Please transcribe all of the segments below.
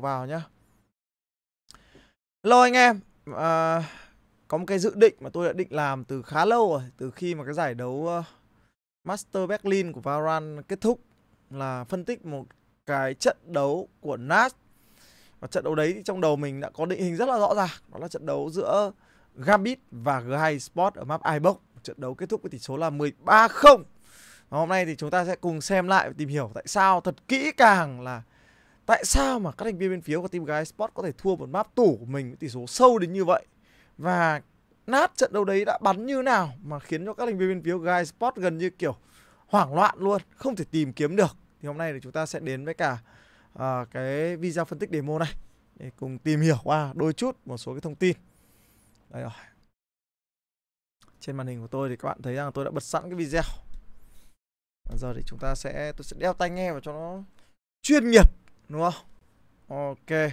vào nhá Hello anh em à, Có một cái dự định mà tôi đã định làm từ khá lâu rồi Từ khi mà cái giải đấu ờ, Master Berlin của Varan kết thúc Là phân tích một cái trận đấu của Nas Và trận đấu đấy thì trong đầu mình đã có định hình rất là rõ ràng Đó là trận đấu giữa Gambit và G2 Sport ở map Ibox Trận đấu kết thúc với tỷ số là 13-0 Và hôm nay thì chúng ta sẽ cùng xem lại và tìm hiểu tại sao thật kỹ càng là Tại sao mà các thành viên bên phía của team Guy Sport có thể thua một map tủ của mình với tỷ số sâu đến như vậy? Và nát trận đấu đấy đã bắn như nào mà khiến cho các thành viên bên phía của Guy Sport gần như kiểu hoảng loạn luôn, không thể tìm kiếm được. Thì hôm nay thì chúng ta sẽ đến với cả uh, cái video phân tích demo này để cùng tìm hiểu qua đôi chút một số cái thông tin. Đây rồi. Trên màn hình của tôi thì các bạn thấy rằng tôi đã bật sẵn cái video. Và giờ thì chúng ta sẽ tôi sẽ đeo tai nghe vào cho nó chuyên nghiệp Đúng không? Ok. Đây.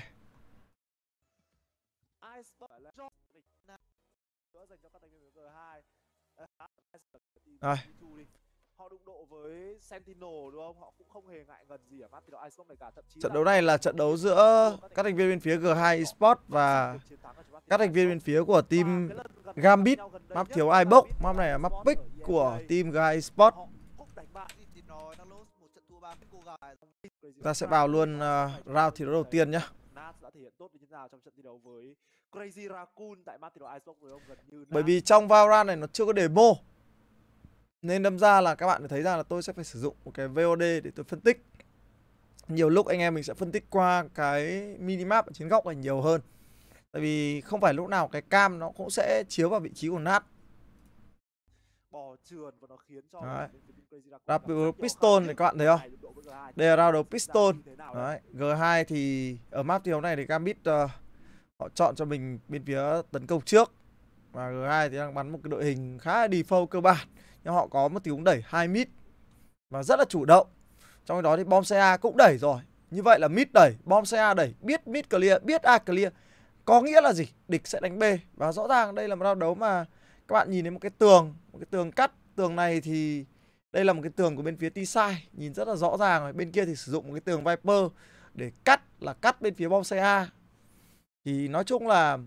Họ đụng độ với Sentinel đúng không? Họ cũng không hề ngại ngần gì ở Martinal Iceland này cả. Thậm chí trận đấu này là trận đấu giữa các thành viên bên phía G2 Esports và các thành viên bên phía của team Gambit, map thiếu Ibox, map này là map pick của team G2 Esports ta sẽ vào luôn uh, round thi đấu đầu tiên nhá bởi vì trong Valorant này nó chưa có demo nên đâm ra là các bạn thấy ra là tôi sẽ phải sử dụng một cái VOD để tôi phân tích nhiều lúc anh em mình sẽ phân tích qua cái minimap ở trên góc này nhiều hơn tại vì không phải lúc nào cái cam nó cũng sẽ chiếu vào vị trí của nát Bò trườn và nó khiến cho Đấy. Double Piston thì các bạn thấy không? Đây là đấu Piston. Đấy, G2 thì ở map thi đấu này thì Gambit uh, ờ, họ chọn cho mình bên phía tấn công trước. Và G2 thì đang bắn một cái đội hình khá là default cơ bản. Nhưng họ có một tiếng đẩy hai mid và rất là chủ động. Trong đó thì bom xe A cũng đẩy rồi. Như vậy là mid đẩy, bom xe A đẩy, biết mid clear, biết A clear. Có nghĩa là gì? Địch sẽ đánh B và rõ ràng đây là một round đấu mà các bạn nhìn thấy một cái tường, một cái tường cắt, tường này thì đây là một cái tường của bên phía T-side Nhìn rất là rõ ràng Bên kia thì sử dụng một cái tường Viper Để cắt là cắt bên phía bom xe A Thì nói chung là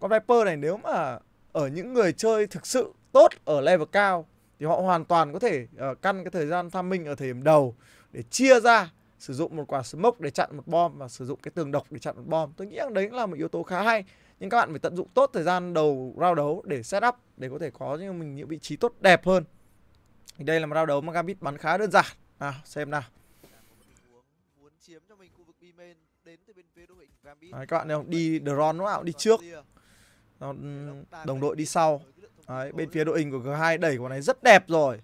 Con Viper này nếu mà Ở những người chơi thực sự tốt ở level cao Thì họ hoàn toàn có thể uh, Căn cái thời gian tham minh ở thời điểm đầu Để chia ra sử dụng một quả smoke để chặn một bom và sử dụng cái tường độc để chặn một bom tôi nghĩ rằng đấy là một yếu tố khá hay nhưng các bạn phải tận dụng tốt thời gian đầu rao đấu để set up để có thể có cho mình những vị trí tốt đẹp hơn đây là một round đấu mà Gambit bắn khá đơn giản nào xem nào Đấy, các bạn nào đi drone lúc nào đi trước ừ, đồng đội đi sau Đấy, bên phía đội hình của G2 đẩy của này rất đẹp rồi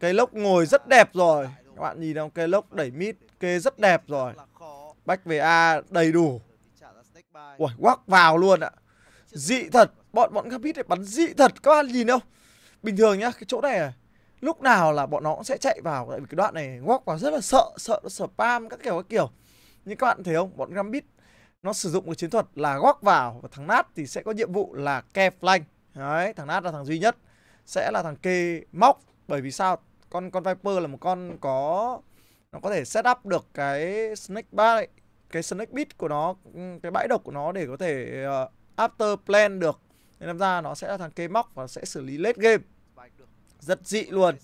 Cây lốc ngồi rất đẹp rồi Các bạn nhìn không cây lốc đẩy mid Kê rất đẹp rồi Bách về A đầy đủ Ui quắc vào luôn ạ Dị thật Bọn bọn Gambit này bắn dị thật Các bạn nhìn không Bình thường nhá Cái chỗ này này lúc nào là bọn nó cũng sẽ chạy vào tại vì cái đoạn này walk vào rất là sợ sợ nó spam các kiểu các kiểu như các bạn thấy không bọn gambit nó sử dụng một chiến thuật là góp vào và thằng nát thì sẽ có nhiệm vụ là ke flank đấy thằng nát là thằng duy nhất sẽ là thằng kê móc bởi vì sao con con viper là một con có nó có thể set up được cái snake bite cái snake bit của nó cái bãi độc của nó để có thể uh, after plan được nên làm ra nó sẽ là thằng kê móc và sẽ xử lý late game rất dị luôn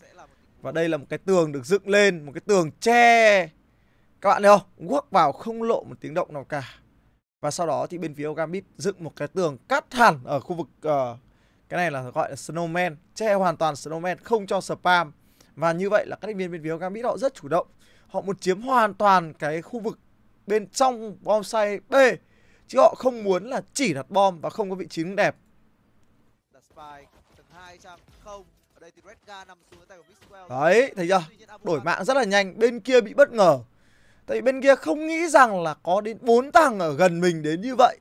và đây là một cái tường được dựng lên một cái tường tre các bạn thấy không guốc vào không lộ một tiếng động nào cả và sau đó thì bên phía Gambit dựng một cái tường cắt hẳn ở khu vực uh, cái này là gọi là snowman che hoàn toàn snowman không cho spam và như vậy là các thành viên bên phía Gambit họ rất chủ động họ muốn chiếm hoàn toàn cái khu vực bên trong bom say B chứ họ không muốn là chỉ đặt bom và không có vị trí đúng đẹp Đấy, thấy chưa? Đổi mạng rất là nhanh, bên kia bị bất ngờ. Tại vì bên kia không nghĩ rằng là có đến 4 thằng ở gần mình đến như vậy.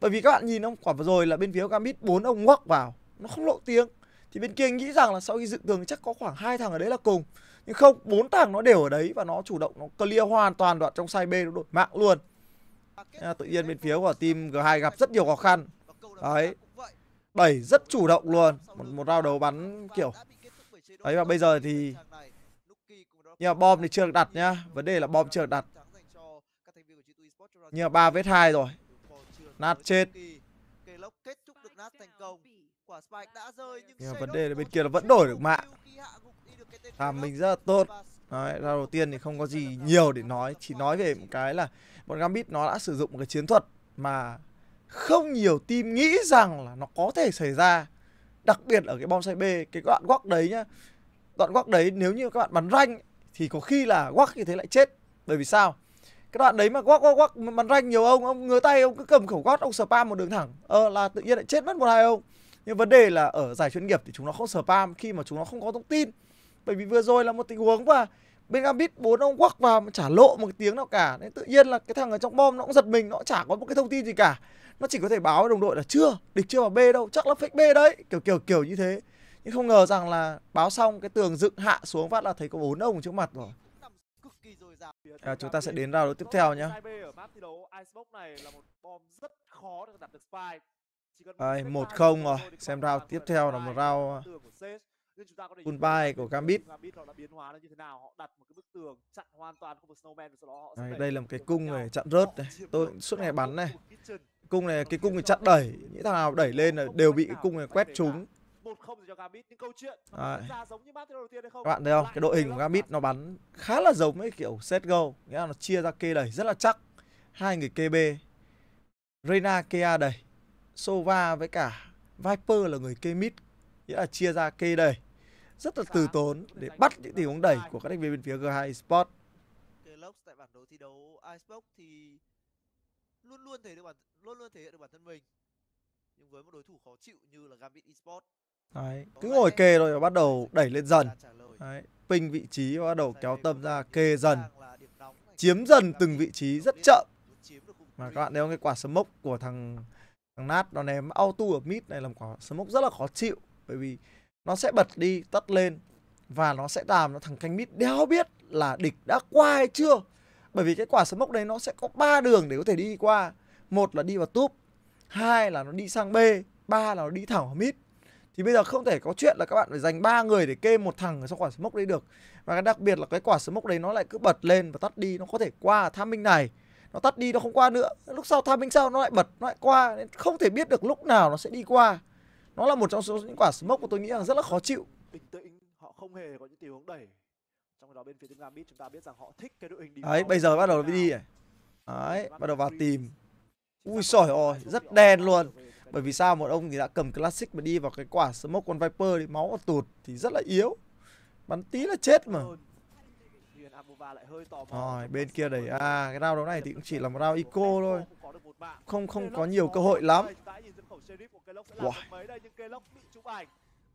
Bởi vì các bạn nhìn ông quả vừa rồi là bên phía Gambit 4 ông ngoắc vào, nó không lộ tiếng. Thì bên kia nghĩ rằng là sau khi dựng tường chắc có khoảng hai thằng ở đấy là cùng. Nhưng không, bốn thằng nó đều ở đấy và nó chủ động nó clear hoàn toàn đoạn trong side B nó đổi mạng luôn. tự nhiên bên phía của team G2 gặp rất nhiều khó khăn. Đấy, đẩy rất chủ động luôn một, một rao đầu bắn kiểu đấy và bây giờ thì nhưng mà bom thì chưa được đặt nhá vấn đề là bom chưa được đặt nhưng mà ba vết hai rồi nát chết nhưng mà vấn đề là bên kia là vẫn đổi được mạng làm mình rất là tốt Đấy, ra đầu tiên thì không có gì nhiều để nói Chỉ nói về một cái là Bọn Gambit nó đã sử dụng một cái chiến thuật Mà không nhiều team nghĩ rằng là nó có thể xảy ra đặc biệt ở cái bom xe B cái đoạn góc đấy nhá đoạn góc đấy nếu như các bạn bắn ranh thì có khi là góc như thế lại chết bởi vì sao cái đoạn đấy mà góc góc góc bắn ranh nhiều ông ông ngứa tay ông cứ cầm khẩu gót ông spam một đường thẳng ờ là tự nhiên lại chết mất một hai ông nhưng vấn đề là ở giải chuyên nghiệp thì chúng nó không spam khi mà chúng nó không có thông tin bởi vì vừa rồi là một tình huống mà bên Gambit bốn ông quắc vào mà chả lộ một tiếng nào cả nên tự nhiên là cái thằng ở trong bom nó cũng giật mình nó cũng chả có một cái thông tin gì cả nó chỉ có thể báo với đồng đội là chưa địch chưa vào b đâu chắc là fake b đấy kiểu kiểu kiểu như thế nhưng không ngờ rằng là báo xong cái tường dựng hạ xuống phát là thấy có bốn ông trước mặt rồi À, chúng ta sẽ đến round tiếp theo nhé. Đây, một không rồi. Xem round tiếp theo là một round nên bay của Gambit họ đã biến hóa như thế nào họ đặt một cái bức tường chặn hoàn toàn khu vực Snowman và sau đó họ đây, đây là một cái cung này chặn rớt này tôi suốt ngày bắn này cung này cái cung này chặn đẩy những thằng nào đẩy lên là đều bị cái cung này quét trúng à. Các bạn thấy không? Cái đội hình của Gambit à? nó bắn khá là giống với kiểu set go, nghĩa là nó chia ra kê đẩy rất là chắc. Hai người KB. Reina KA đẩy. Sova với cả Viper là người kê mid nghĩa là chia ra kê đầy rất là từ tốn để bắt những tình huống đẩy của các thành viên bên phía G2 Esports. Gelox tại bản đồ thi đấu Icebox thì luôn luôn thể được bản luôn luôn thể hiện được bản thân mình nhưng với một đối thủ khó chịu như là Gambit Esports Đấy, cứ ngồi kê rồi bắt đầu đẩy lên dần Đấy, ping vị trí và bắt đầu kéo tâm ra kê dần chiếm dần từng vị trí rất chậm mà các bạn thấy không cái quả smoke của thằng thằng nát nó ném auto ở mid này một quả smoke rất là khó chịu bởi vì nó sẽ bật đi tắt lên và nó sẽ làm nó thằng canh mít đéo biết là địch đã qua hay chưa bởi vì cái quả sấm smoke đấy nó sẽ có ba đường để có thể đi qua một là đi vào túp hai là nó đi sang b ba là nó đi thẳng vào mid thì bây giờ không thể có chuyện là các bạn phải dành ba người để kê một thằng ở trong quả smoke đấy được và cái đặc biệt là cái quả smoke đấy nó lại cứ bật lên và tắt đi nó có thể qua tham minh này nó tắt đi nó không qua nữa lúc sau tham minh sau nó lại bật nó lại qua nên không thể biết được lúc nào nó sẽ đi qua nó là một trong số những quả smoke mà tôi nghĩ rằng rất là khó chịu bình tĩnh họ không hề có những tình huống đẩy trong đó bên phía tiếng Gambit chúng ta biết rằng họ thích cái đội hình đi đấy bây giờ bắt đầu đi này đấy bắt đầu vào tìm ui sỏi ôi rất đen luôn bởi vì sao một ông thì đã cầm classic mà đi vào cái quả smoke con viper thì máu tụt thì rất là yếu bắn tí là chết mà rồi, bên kia đẩy à, cái rau đấu này thì cũng chỉ là một rau eco thôi. Không không có nhiều cơ hội lắm. Wow.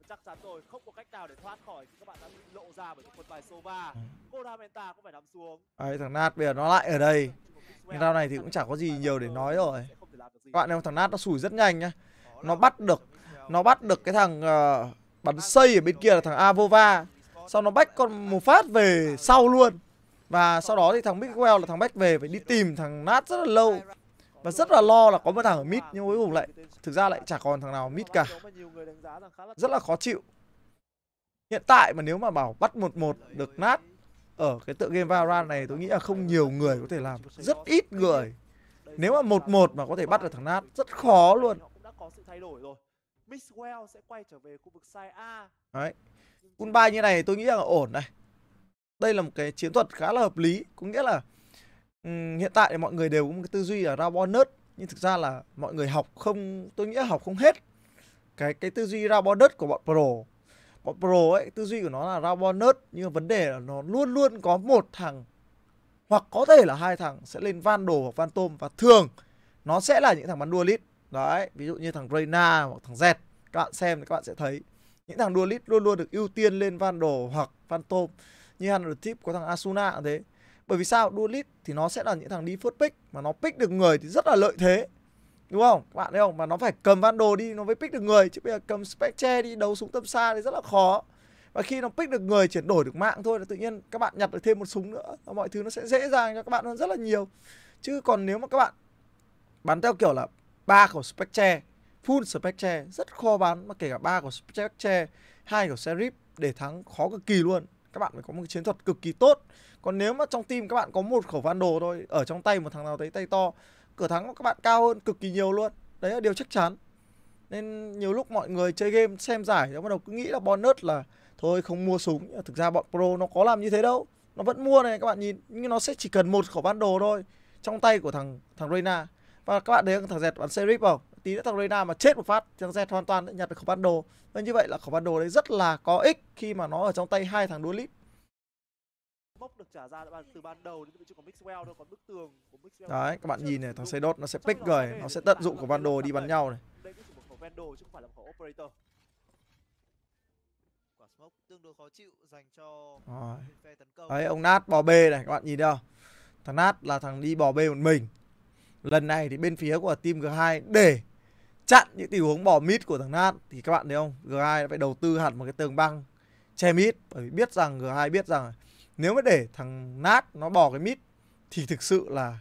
chắc chắn rồi không có cách nào để thoát khỏi các bạn đã bị lộ ra bởi quân bài Sova. Cô ừ. Ramenta cũng phải nằm xuống. Đấy, thằng Nat bây giờ nó lại ở đây. Nhưng rau này thì cũng chẳng có gì nhiều để nói rồi. Các bạn nếu thằng Nat nó sủi rất nhanh nhá. Nó bắt được nó bắt được cái thằng uh, bắn xây ở bên kia là thằng Avova sau nó bách con một phát về sau luôn Và sau đó thì thằng Miguel là thằng bách về Phải đi tìm thằng Nát rất là lâu Và rất là lo là có một thằng ở mid Nhưng cuối cùng lại Thực ra lại chả còn thằng nào mid cả Rất là khó chịu Hiện tại mà nếu mà bảo bắt một một được Nát Ở cái tựa game Valorant này Tôi nghĩ là không nhiều người có thể làm Rất ít người Nếu mà một một mà có thể bắt được thằng Nát Rất khó luôn có sự thay đổi rồi. Mixwell sẽ quay trở về khu vực side A. Đấy. Cun bay như này tôi nghĩ là ổn này. Đây là một cái chiến thuật khá là hợp lý, có nghĩa là um, hiện tại thì mọi người đều có một cái tư duy là Rabon nerd nhưng thực ra là mọi người học không tôi nghĩ là học không hết cái cái tư duy Rabon nerd của bọn pro. Bọn pro ấy tư duy của nó là Rabon nerd nhưng mà vấn đề là nó luôn luôn có một thằng hoặc có thể là hai thằng sẽ lên van đồ hoặc van tôm và thường nó sẽ là những thằng bắn đua lít đấy ví dụ như thằng reyna hoặc thằng Z các bạn xem thì các bạn sẽ thấy những thằng đua lit luôn luôn được ưu tiên lên van đồ hoặc van tôm như hàn được tip có thằng asuna thế bởi vì sao đua lit thì nó sẽ là những thằng đi first pick mà nó pick được người thì rất là lợi thế đúng không các bạn thấy không mà nó phải cầm van đồ đi nó mới pick được người chứ bây giờ cầm spectre đi đấu súng tầm xa thì rất là khó và khi nó pick được người chuyển đổi được mạng thôi là tự nhiên các bạn nhặt được thêm một súng nữa và mọi thứ nó sẽ dễ dàng cho các bạn hơn rất là nhiều chứ còn nếu mà các bạn bắn theo kiểu là ba khẩu spectre full Spectre rất khó bán mà kể cả ba của Spectre, hai của Serif để thắng khó cực kỳ luôn. Các bạn phải có một chiến thuật cực kỳ tốt. Còn nếu mà trong team các bạn có một khẩu ván đồ thôi, ở trong tay một thằng nào thấy tay to, cửa thắng của các bạn cao hơn cực kỳ nhiều luôn. Đấy là điều chắc chắn. Nên nhiều lúc mọi người chơi game xem giải nó bắt đầu cứ nghĩ là bonus là thôi không mua súng, thực ra bọn pro nó có làm như thế đâu. Nó vẫn mua này các bạn nhìn, nhưng nó sẽ chỉ cần một khẩu ván đồ thôi trong tay của thằng thằng Reyna Và các bạn thấy thằng dẹt bắn Serif không? tí nữa thằng Reina mà chết một phát thằng Z hoàn toàn đã nhặt được khẩu bản đồ nên như vậy là khẩu bản đồ đấy rất là có ích khi mà nó ở trong tay hai thằng duelist mốc được trả ra từ ban đầu thì chưa có Mixwell đâu còn bức tường của Mixwell đấy các bạn nhìn này thằng Seydot nó sẽ pick người nó sẽ tận dụng khẩu ban đồ đi bắn nhau này đây cũng chỉ một khẩu Vendo chứ không phải là một khẩu Operator quả smoke tương đối khó chịu dành cho phe tấn công đấy ông nát bò bê này các bạn nhìn thấy thằng nát là thằng đi bò bê một mình lần này thì bên phía của team G2 để chặn những tình huống bỏ mít của thằng nát thì các bạn thấy không? G2 phải đầu tư hẳn một cái tường băng che mít bởi vì biết rằng G2 biết rằng nếu mà để thằng nát nó bỏ cái mít thì thực sự là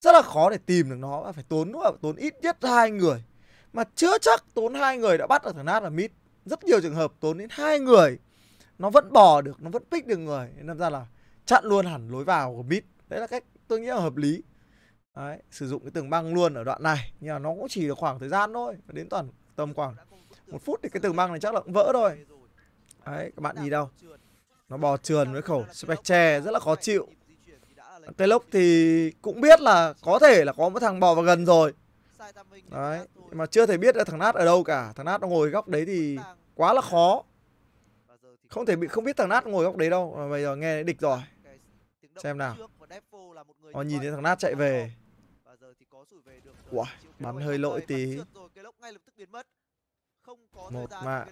rất là khó để tìm được nó phải tốn phải tốn ít nhất hai người mà chưa chắc tốn hai người đã bắt được thằng nát là mít rất nhiều trường hợp tốn đến hai người nó vẫn bỏ được nó vẫn pick được người nên làm ra là chặn luôn hẳn lối vào của mít đấy là cách tôi nghĩ là hợp lý Đấy, sử dụng cái tường băng luôn ở đoạn này nhưng mà nó cũng chỉ được khoảng thời gian thôi đến toàn tầm khoảng một phút thì cái tường băng này chắc là cũng vỡ rồi Đấy, các bạn nhìn đâu nó bò trườn với khẩu spectre rất là khó chịu cái lốc thì cũng biết là có thể là có một thằng bò vào gần rồi đấy mà chưa thể biết là thằng nát ở đâu cả thằng nát nó ngồi góc đấy thì quá là khó không thể bị không biết thằng nát ngồi góc đấy đâu mà bây giờ nghe địch rồi xem nào họ nhìn thấy thằng nát chạy về Wow, bắn hơi lỗi tí. Một mạng.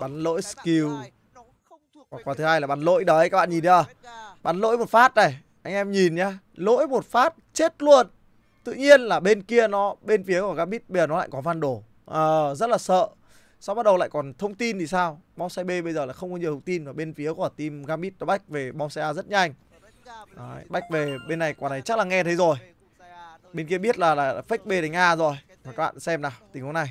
Bắn lỗi skill. Quả, quả thứ hai là bắn lỗi đấy các bạn nhìn chưa? Bắn lỗi một phát này, anh em nhìn nhá. Lỗi một phát chết luôn. Tự nhiên là bên kia nó bên phía của Gambit bây giờ nó lại có van đổ. À, ờ, rất là sợ. Sau bắt đầu lại còn thông tin thì sao? xe B bây giờ là không có nhiều thông tin và bên phía của team Gambit nó bách về xe A rất nhanh. Đấy, bách về bên này quả này chắc là nghe thấy rồi Bên kia biết là, là fake B đánh A rồi Và các bạn xem nào tình huống này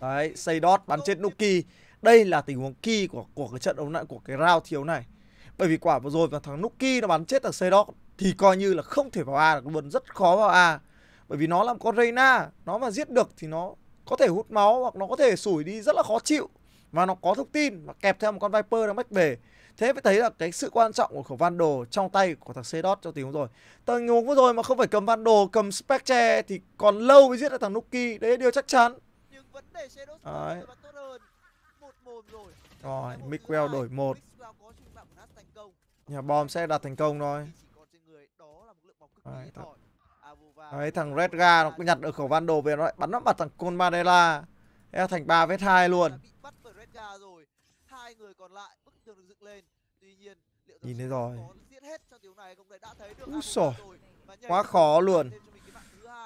Đấy, xây đót bắn chết Nuki Đây là tình huống key của của cái trận đấu này, của cái round thiếu này Bởi vì quả vừa rồi và thằng Nuki nó bắn chết thằng xây đót Thì coi như là không thể vào A được luôn, rất khó vào A Bởi vì nó là con Reyna, nó mà giết được thì nó có thể hút máu hoặc nó có thể sủi đi rất là khó chịu Và nó có thông tin và kẹp theo một con Viper đang bách về Thế mới thấy là cái sự quan trọng của khẩu van đồ trong tay của thằng Cdot cho tiếng rồi. Thằng ngố vừa rồi mà không phải cầm van đồ, cầm Spectre thì còn lâu mới giết được thằng Nuki. Đấy điều chắc chắn. Nhưng vấn đề Đấy. rồi. Rồi, Miguel đổi một. Nhà bom sẽ đạt thành công thôi. Đấy, thằng... Redga nó cứ nhặt được khẩu van đồ về nó lại bắn nó mặt thằng Con Mandela. Thế thành 3 vết hai luôn. Hai người còn lại được dựng lên tuy nhiên liệu nhìn thấy rồi giết hết trong tiếng này cũng đã thấy được rồi quá khó luôn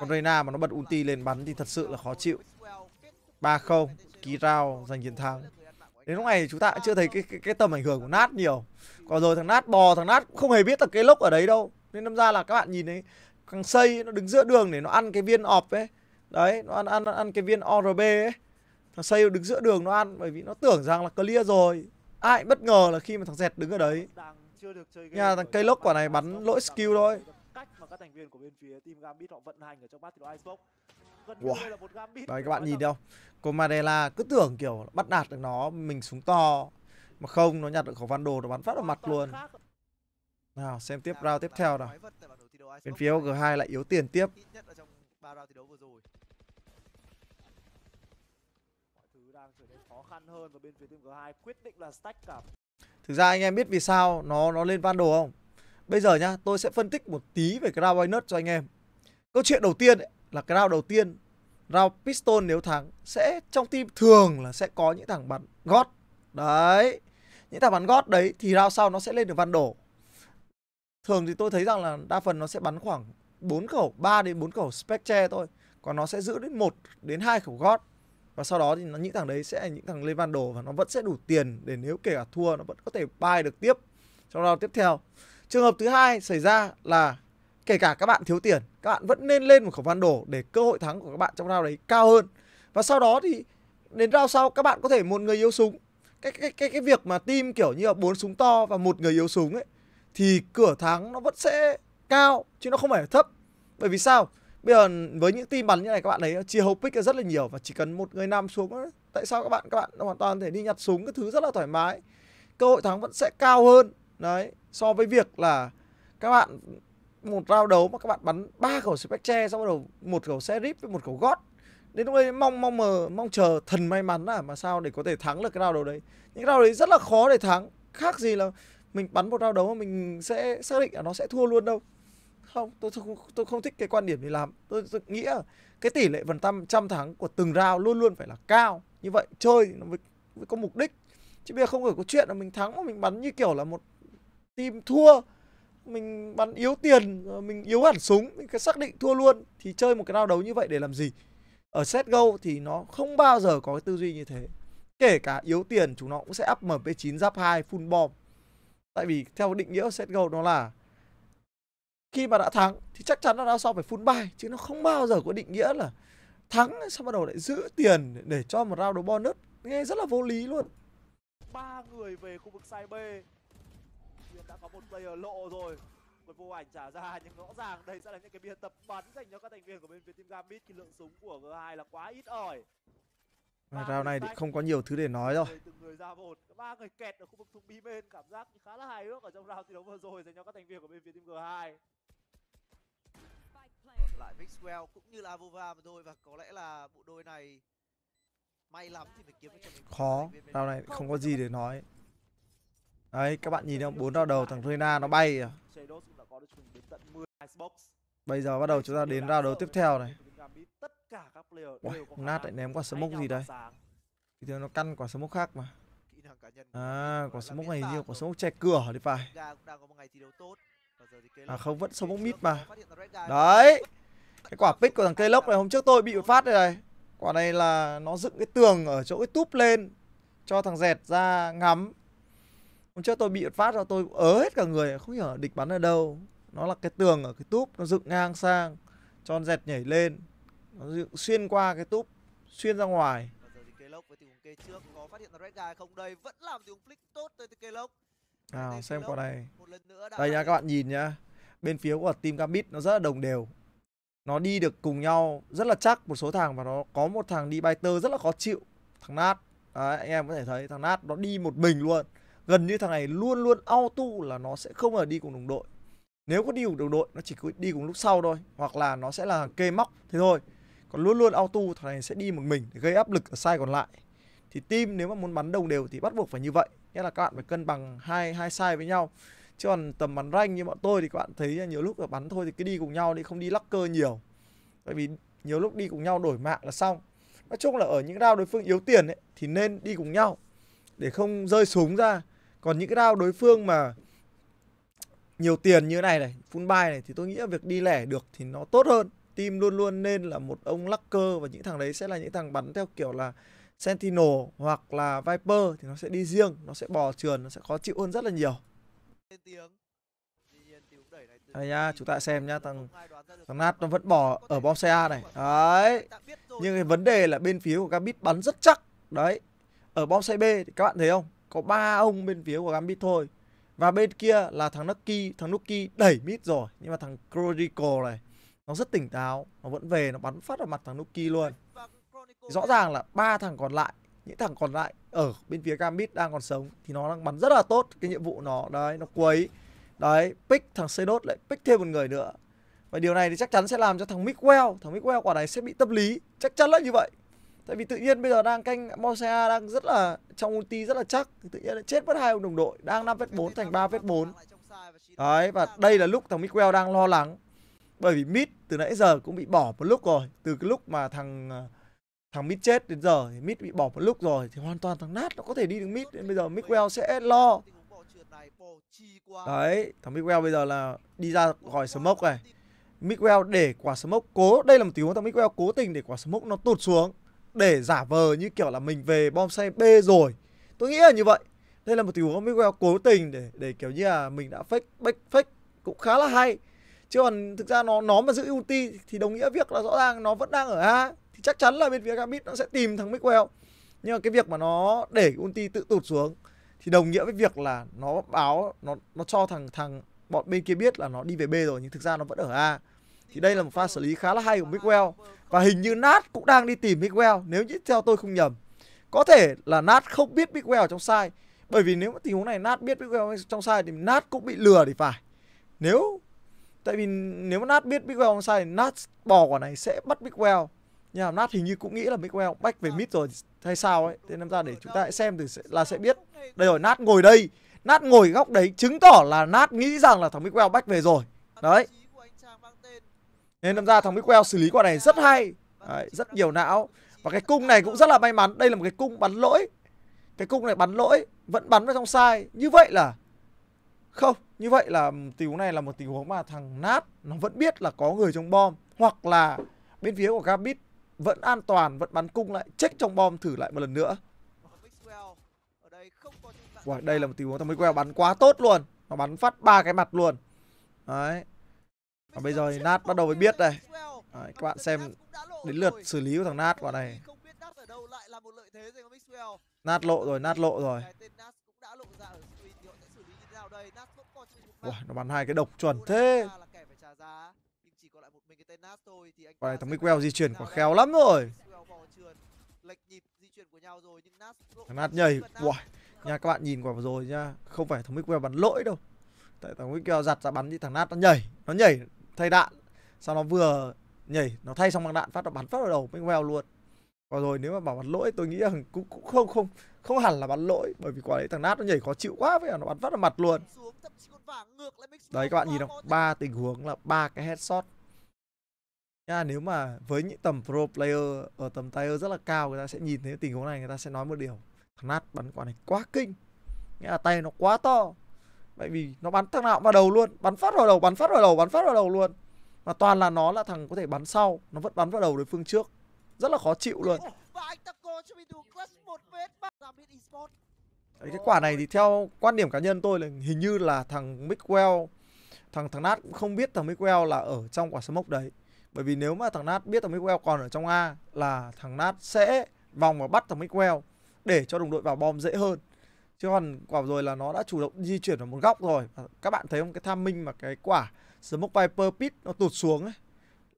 còn Reyna mà nó bật ulti lên bắn thì thật sự là khó chịu ba không ký rao giành chiến thắng đến lúc này thì chúng ta chưa thấy cái, cái cái tầm ảnh hưởng của nát nhiều còn rồi thằng nát bò thằng nát không hề biết là cái lốc ở đấy đâu nên năm ra là các bạn nhìn thấy thằng xây nó đứng giữa đường để nó ăn cái viên ọp ấy đấy nó ăn ăn ăn cái viên orb ấy thằng xây đứng giữa đường nó ăn bởi vì nó tưởng rằng là clear rồi Ai bất ngờ là khi mà thằng Dẹt đứng ở đấy Nhà thằng cây lốc quả này bắn lỗi skill thôi wow. là Đấy các bạn nhìn đâu. Comadela cứ tưởng kiểu bắt đạt được nó mình súng to mà không nó nhặt được khẩu đồ nó bắn phát vào mặt luôn. Nào xem tiếp round tiếp theo nào. Bên phía g 2 lại yếu tiền tiếp. khăn hơn và bên phía team G2 quyết định là stack cả. Thực ra anh em biết vì sao nó nó lên van đồ không? Bây giờ nhá, tôi sẽ phân tích một tí về Crown Winner cho anh em. Câu chuyện đầu tiên ấy, là Crown đầu tiên round piston nếu thắng sẽ trong team thường là sẽ có những thằng bắn gót. Đấy. Những thằng bắn gót đấy thì round sau nó sẽ lên được van đổ. Thường thì tôi thấy rằng là đa phần nó sẽ bắn khoảng 4 khẩu, 3 đến 4 khẩu spectre thôi. Còn nó sẽ giữ đến 1 đến 2 khẩu gót và sau đó thì nó, những thằng đấy sẽ là những thằng lên van đồ và nó vẫn sẽ đủ tiền để nếu kể cả thua nó vẫn có thể buy được tiếp trong round tiếp theo trường hợp thứ hai xảy ra là kể cả các bạn thiếu tiền các bạn vẫn nên lên một khẩu van đồ để cơ hội thắng của các bạn trong round đấy cao hơn và sau đó thì đến round sau các bạn có thể một người yếu súng cái cái cái cái việc mà team kiểu như là bốn súng to và một người yếu súng ấy thì cửa thắng nó vẫn sẽ cao chứ nó không phải là thấp bởi vì sao Bây giờ với những team bắn như này các bạn ấy chia hầu pick rất là nhiều và chỉ cần một người nằm xuống tại sao các bạn các bạn hoàn toàn thể đi nhặt súng cái thứ rất là thoải mái. Cơ hội thắng vẫn sẽ cao hơn. Đấy, so với việc là các bạn một rao đấu mà các bạn bắn ba khẩu Spectre xong bắt đầu một khẩu Serif với một khẩu gót Đến lúc ấy mong mong mờ mong chờ thần may mắn là mà sao để có thể thắng được cái rao đấu đấy. Những rao đấy rất là khó để thắng, khác gì là mình bắn một rao đấu mà mình sẽ xác định là nó sẽ thua luôn đâu không tôi không tôi không thích cái quan điểm này làm tôi, tôi nghĩ cái tỷ lệ phần trăm trăm thắng của từng round luôn luôn phải là cao như vậy chơi nó mới, mới có mục đích chứ bây giờ không phải có chuyện là mình thắng mà mình bắn như kiểu là một team thua mình bắn yếu tiền mình yếu hẳn súng mình cái xác định thua luôn thì chơi một cái nào đấu như vậy để làm gì ở set go thì nó không bao giờ có cái tư duy như thế kể cả yếu tiền chúng nó cũng sẽ up mp 9 giáp 2 full bom tại vì theo định nghĩa của set go nó là khi mà đã thắng thì chắc chắn là đao sau phải full buy chứ nó không bao giờ có định nghĩa là thắng sao bắt đầu lại giữ tiền để cho một round đấu bonus nghe rất là vô lý luôn ba người về khu vực side B hiện đã có một player lộ rồi một vô ảnh trả ra nhưng rõ ràng đây sẽ là những cái biên tập bắn dành cho các thành viên của bên phía team Gambit khi lượng súng của G2 là quá ít ỏi và rao này thì không có nhiều thứ để nói rồi. Từng người ra một, ba người kẹt ở khu vực thùng bi bên cảm giác khá là hài hước ở trong rao thi đấu vừa rồi dành cho các thành viên của bên phía team G2 lại mixwell cũng như là vova mà thôi và có lẽ là bộ đôi này may lắm thì mới kiếm được cho mình khó rau này không có gì để nói đấy các bạn nhìn không bốn rau đầu thằng Rena nó bay à bây giờ bắt đầu chúng ta đến rau đầu tiếp theo này Uầy, nát lại ném qua smoke gì đây thì nó căn quả smoke khác mà à quả smoke này nhiều quả smoke che cửa đi phải à không vẫn smoke mít mà đấy cái quả pick của thằng cây lốc này hôm trước tôi bị phát đây này quả này là nó dựng cái tường ở chỗ cái túp lên cho thằng dẹt ra ngắm hôm trước tôi bị phát rồi tôi ớ hết cả người không hiểu địch bắn ở đâu nó là cái tường ở cái túp nó dựng ngang sang cho dẹt nhảy lên nó dựng xuyên qua cái túp xuyên ra ngoài trước có phát hiện red guy không đây vẫn làm dùng flick tốt tới từ lốc nào xem quả này đây nha các bạn nhìn nhá bên phía của team gambit nó rất là đồng đều nó đi được cùng nhau rất là chắc một số thằng và nó có một thằng đi bay tơ rất là khó chịu thằng nát Đấy, anh em có thể thấy thằng nát nó đi một mình luôn gần như thằng này luôn luôn auto là nó sẽ không ở đi cùng đồng đội nếu có đi cùng đồng đội nó chỉ đi cùng lúc sau thôi hoặc là nó sẽ là kê móc thế thôi còn luôn luôn auto thằng này sẽ đi một mình để gây áp lực ở sai còn lại thì team nếu mà muốn bắn đồng đều thì bắt buộc phải như vậy nghĩa là các bạn phải cân bằng hai hai sai với nhau chứ còn tầm bắn ranh như bọn tôi thì các bạn thấy là nhiều lúc là bắn thôi thì cứ đi cùng nhau đi không đi lắc cơ nhiều tại vì nhiều lúc đi cùng nhau đổi mạng là xong nói chung là ở những round đối phương yếu tiền ấy, thì nên đi cùng nhau để không rơi súng ra còn những cái round đối phương mà nhiều tiền như này này full buy này thì tôi nghĩ việc đi lẻ được thì nó tốt hơn team luôn luôn nên là một ông lắc cơ và những thằng đấy sẽ là những thằng bắn theo kiểu là Sentinel hoặc là Viper thì nó sẽ đi riêng, nó sẽ bò trườn, nó sẽ khó chịu hơn rất là nhiều. Đây nhá, chúng ta xem nhá, thằng thằng nát nó vẫn bỏ ở bom xe A này. Đấy. Nhưng cái vấn đề là bên phía của Gambit bắn rất chắc. Đấy. Ở bom xe B thì các bạn thấy không? Có ba ông bên phía của Gambit thôi. Và bên kia là thằng Nucky, thằng Nucky đẩy mid rồi, nhưng mà thằng Chronicle này nó rất tỉnh táo, nó vẫn về nó bắn phát vào mặt thằng Nucky luôn. Rõ ràng là ba thằng còn lại những thằng còn lại ở bên phía Gambit đang còn sống thì nó đang bắn rất là tốt cái nhiệm vụ nó đấy nó quấy đấy pick thằng Cedot lại pick thêm một người nữa và điều này thì chắc chắn sẽ làm cho thằng Mickwell thằng Mickwell quả này sẽ bị tâm lý chắc chắn là như vậy tại vì tự nhiên bây giờ đang canh Mosea đang rất là trong ulti rất là chắc tự nhiên chết mất hai ông đồng đội đang 5 vết 4 thành 3 vết 4 đấy và đây là lúc thằng Mickwell đang lo lắng bởi vì mid từ nãy giờ cũng bị bỏ một lúc rồi từ cái lúc mà thằng thằng mid chết đến giờ thì mid bị bỏ một lúc rồi thì hoàn toàn thằng nát nó có thể đi được mid nên bây giờ Miguel sẽ lo đấy thằng Miguel bây giờ là đi ra khỏi smoke này Miguel để quả smoke cố đây là một tình huống thằng Miguel cố tình để quả smoke nó tụt xuống để giả vờ như kiểu là mình về bom xe B rồi tôi nghĩ là như vậy đây là một tình huống Miguel cố tình để để kiểu như là mình đã fake back fake cũng khá là hay chứ còn thực ra nó nó mà giữ ulti thì đồng nghĩa việc là rõ ràng nó vẫn đang ở A thì chắc chắn là bên phía Gambit nó sẽ tìm thằng Miguel nhưng mà cái việc mà nó để ulti tự tụt xuống thì đồng nghĩa với việc là nó báo nó nó cho thằng thằng bọn bên kia biết là nó đi về B rồi nhưng thực ra nó vẫn ở A thì đây là một pha xử lý khá là hay của Miguel và hình như Nat cũng đang đi tìm Miguel nếu như theo tôi không nhầm có thể là Nat không biết Miguel ở trong sai bởi vì nếu mà tình huống này Nat biết Miguel trong sai thì Nat cũng bị lừa thì phải nếu tại vì nếu mà Nat biết Miguel trong sai thì Nat bỏ quả này sẽ bắt Miguel nhà làm nát hình như cũng nghĩ là Miguel bách về mid rồi hay sao ấy thế nên ra để chúng ta hãy xem thì sẽ, là sẽ biết đây rồi nát ngồi đây nát ngồi góc đấy chứng tỏ là nát nghĩ rằng là thằng Miguel bách về rồi đấy nên làm ra thằng Miguel xử lý quả này rất hay đấy, rất nhiều não và cái cung này cũng rất là may mắn đây là một cái cung bắn lỗi cái cung này bắn lỗi vẫn bắn vào trong sai như vậy là không như vậy là tình huống này là một tình huống mà thằng nát nó vẫn biết là có người trong bom hoặc là bên phía của Gambit vẫn an toàn, vẫn bắn cung lại, check trong bom thử lại một lần nữa. Wow, đây là một tình huống thằng Miguel bắn quá tốt luôn. Nó bắn phát ba cái mặt luôn. Đấy. Và bây giờ thì Nat bắt đầu mới biết đây. Đấy, các bạn xem đến lượt xử lý của thằng Nát quả này. Nát lộ rồi, Nát lộ rồi. Wow, nó bắn hai cái độc chuẩn thế mình cái tên Nas thôi thì anh Bài thằng Miguel di chuyển quá khéo lắm rồi. Lệch nhịp di chuyển của nhau rồi nhưng Nas thằng Nas nhảy. Wow. Nha các bạn nhìn quả rồi nha, không phải thằng Miguel bắn lỗi đâu. Tại thằng Miguel giặt ra bắn thì thằng nát nó nhảy, nó nhảy thay đạn. Sao nó vừa nhảy, nó thay xong bằng đạn phát nó bắn phát vào đầu Miguel luôn. Và rồi nếu mà bảo bắn lỗi tôi nghĩ là cũng cũng không không không hẳn là bắn lỗi bởi vì quả đấy thằng nát nó nhảy khó chịu quá với nó bắn phát vào mặt luôn. Đấy các bạn nhìn không? Ba tình huống là ba cái headshot Nha, nếu mà với những tầm pro player ở tầm player rất là cao người ta sẽ nhìn thấy tình huống này người ta sẽ nói một điều thằng nát bắn quả này quá kinh nghĩa là tay nó quá to bởi vì nó bắn thằng nào vào đầu luôn bắn phát vào đầu bắn phát vào đầu bắn phát vào đầu luôn mà toàn là nó là thằng có thể bắn sau nó vẫn bắn vào đầu đối phương trước rất là khó chịu luôn Đấy, cái quả này thì theo quan điểm cá nhân tôi là hình như là thằng Mickwell thằng thằng nát cũng không biết thằng Mickwell là ở trong quả smoke đấy bởi vì nếu mà thằng Nat biết thằng Miguel còn ở trong A là thằng Nat sẽ vòng và bắt thằng Miguel để cho đồng đội vào bom dễ hơn. Chứ còn quả rồi là nó đã chủ động di chuyển vào một góc rồi. Các bạn thấy không cái tham minh mà cái quả Smoke Viper Pit nó tụt xuống ấy.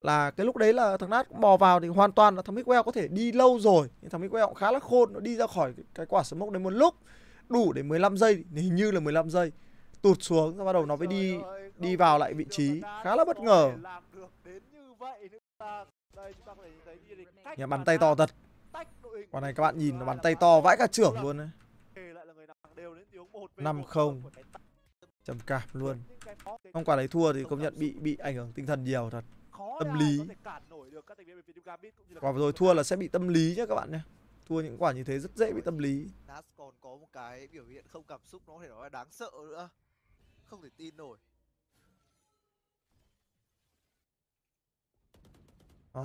Là cái lúc đấy là thằng Nat bò vào thì hoàn toàn là thằng Miguel có thể đi lâu rồi. Nhưng thằng Miguel cũng khá là khôn, nó đi ra khỏi cái quả Smoke đấy một lúc. Đủ để 15 giây, hình như là 15 giây tụt xuống rồi bắt đầu nó mới đi đi vào lại vị trí khá là bất ngờ vậy nữa đây chúng ta có thể thấy cách nhà bàn tay to thật quả này các bạn nhìn bàn tay to vãi cả trưởng luôn đấy năm không trầm cảm luôn không quả đấy thua thì công nhận bị bị ảnh hưởng tinh thần nhiều thật tâm lý quả rồi thua là sẽ bị tâm lý nhá các bạn nhé thua những quả như thế rất dễ bị tâm lý Nas còn có một cái biểu hiện không cảm xúc nó có thể nói là đáng sợ nữa không thể tin nổi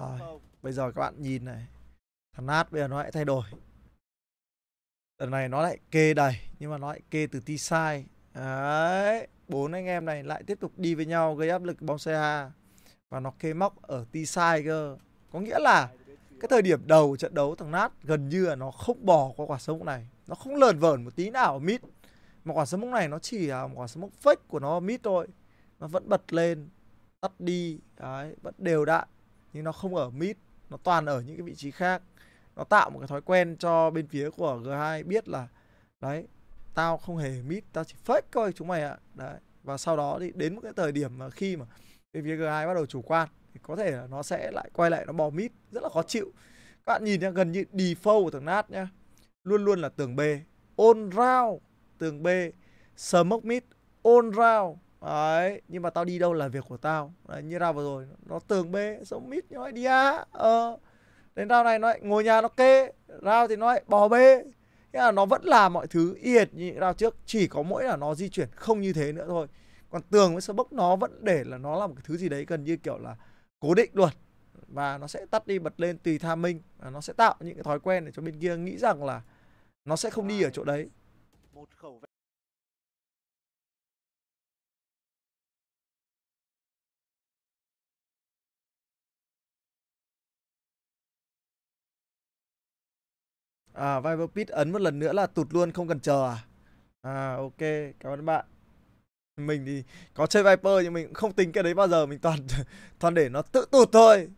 Rồi, bây giờ các bạn nhìn này. Thằng nát bây giờ nó lại thay đổi. Lần này nó lại kê đầy, nhưng mà nó lại kê từ ti sai. Đấy, bốn anh em này lại tiếp tục đi với nhau gây áp lực bóng CH và nó kê móc ở ti sai cơ. Có nghĩa là cái thời điểm đầu trận đấu thằng nát gần như là nó không bỏ qua quả smoke này. Nó không lờn vởn một tí nào ở mid. Mà quả smoke này nó chỉ là một quả smoke fake của nó ở mid thôi. Nó vẫn bật lên, tắt đi, đấy, vẫn đều đạn nhưng nó không ở mid nó toàn ở những cái vị trí khác nó tạo một cái thói quen cho bên phía của G2 biết là đấy tao không hề mid tao chỉ fake coi chúng mày ạ đấy và sau đó thì đến một cái thời điểm mà khi mà bên phía G2 bắt đầu chủ quan thì có thể là nó sẽ lại quay lại nó bò mid rất là khó chịu các bạn nhìn nhá gần như default của thằng nát nhá luôn luôn là tường B on round tường B smoke mid on round đấy nhưng mà tao đi đâu là việc của tao đấy, như ra vừa rồi nó tường bê sống mít nhói đi á ờ đến rau này nó lại ngồi nhà nó kê rau thì nó lại bò bê Thế là nó vẫn làm mọi thứ yệt như rau trước chỉ có mỗi là nó di chuyển không như thế nữa thôi còn tường với sơ bốc nó vẫn để là nó là một cái thứ gì đấy gần như kiểu là cố định luôn và nó sẽ tắt đi bật lên tùy tham minh và nó sẽ tạo những cái thói quen để cho bên kia nghĩ rằng là nó sẽ không đi ở chỗ đấy À, Viper Pit ấn một lần nữa là tụt luôn, không cần chờ à? À, ok, cảm ơn bạn. Mình thì có chơi Viper nhưng mình cũng không tính cái đấy bao giờ, mình toàn toàn để nó tự tụt thôi.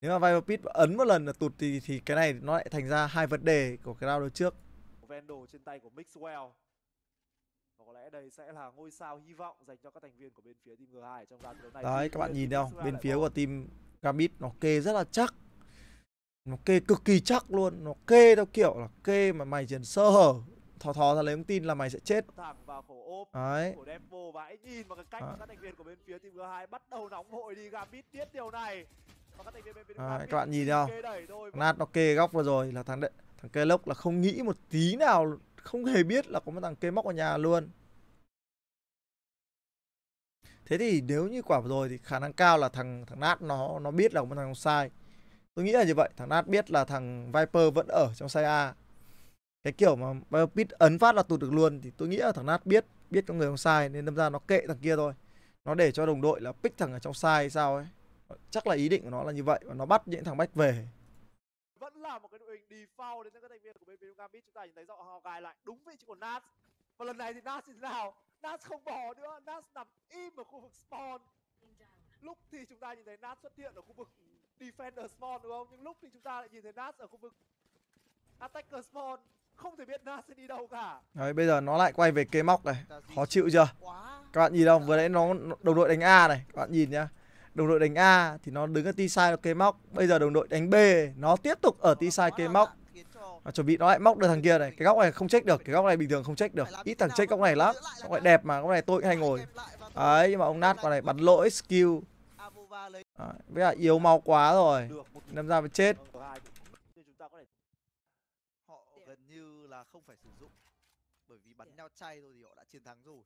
Nếu mà Viper Pit ấn một lần là tụt thì thì cái này nó lại thành ra hai vấn đề của cái round đầu trước. vendo trên tay của Mixwell. Và có lẽ đây sẽ là ngôi sao hy vọng dành cho các thành viên của bên phía team G2 trong round đấu này. Đấy các bạn nhìn đâu, bên phía của team Gambit nó kê rất là chắc nó kê cực kỳ chắc luôn nó kê theo kiểu là kê mà mày chỉ sơ hở thò thò ra lấy thông tin là mày sẽ chết đấy Đấy, các bạn nhìn nhau vâng. nát nó kê góc vừa rồi là thằng đệ, thằng kê lốc là không nghĩ một tí nào, không hề biết là có một thằng kê móc ở nhà luôn. Thế thì nếu như quả vừa rồi thì khả năng cao là thằng thằng nát nó nó biết là có một thằng sai. Tôi nghĩ là như vậy, thằng nát biết là thằng Viper vẫn ở trong sai A. Cái kiểu mà Pit ấn phát là tụt được luôn thì tôi nghĩ là thằng nát biết, biết con người không sai nên đâm ra nó kệ thằng kia thôi. Nó để cho đồng đội là pick thằng ở trong sai sao ấy. Chắc là ý định của nó là như vậy và nó bắt những thằng bách về vẫn là một cái đội hình default đến các thành viên của bên Venom Gambit chúng ta nhìn thấy rõ họ gài lại đúng vị trí của Nas và lần này thì Nas thì nào Nas không bỏ nữa Nas nằm im ở khu vực spawn lúc thì chúng ta nhìn thấy Nas xuất hiện ở khu vực Defender spawn đúng không? Nhưng lúc thì chúng ta lại nhìn thấy Nas ở khu vực Attacker spawn không thể biết Nas sẽ đi đâu cả. Đấy bây giờ nó lại quay về kê móc này. Khó chịu chưa? Các bạn nhìn không? Vừa nãy nó đồng đội đánh A này, các bạn nhìn nhá. Đồng đội đánh A thì nó đứng ở T-side nó kê móc. Bây giờ đồng đội đánh B nó tiếp tục ở T-side kê móc. Và chuẩn bị nó lại móc được thằng kia này Cái góc này không check được Cái góc này bình thường không check được Ít thằng check góc này lắm Góc này đẹp mà Góc này tôi cũng hay ngồi Đấy nhưng mà ông nát con này bắn lỗi skill à, với là yếu máu quá rồi làm ra mà chết họ gần như là không phải sử dụng bởi vì bắn nhau chay rồi thì họ đã chiến thắng rồi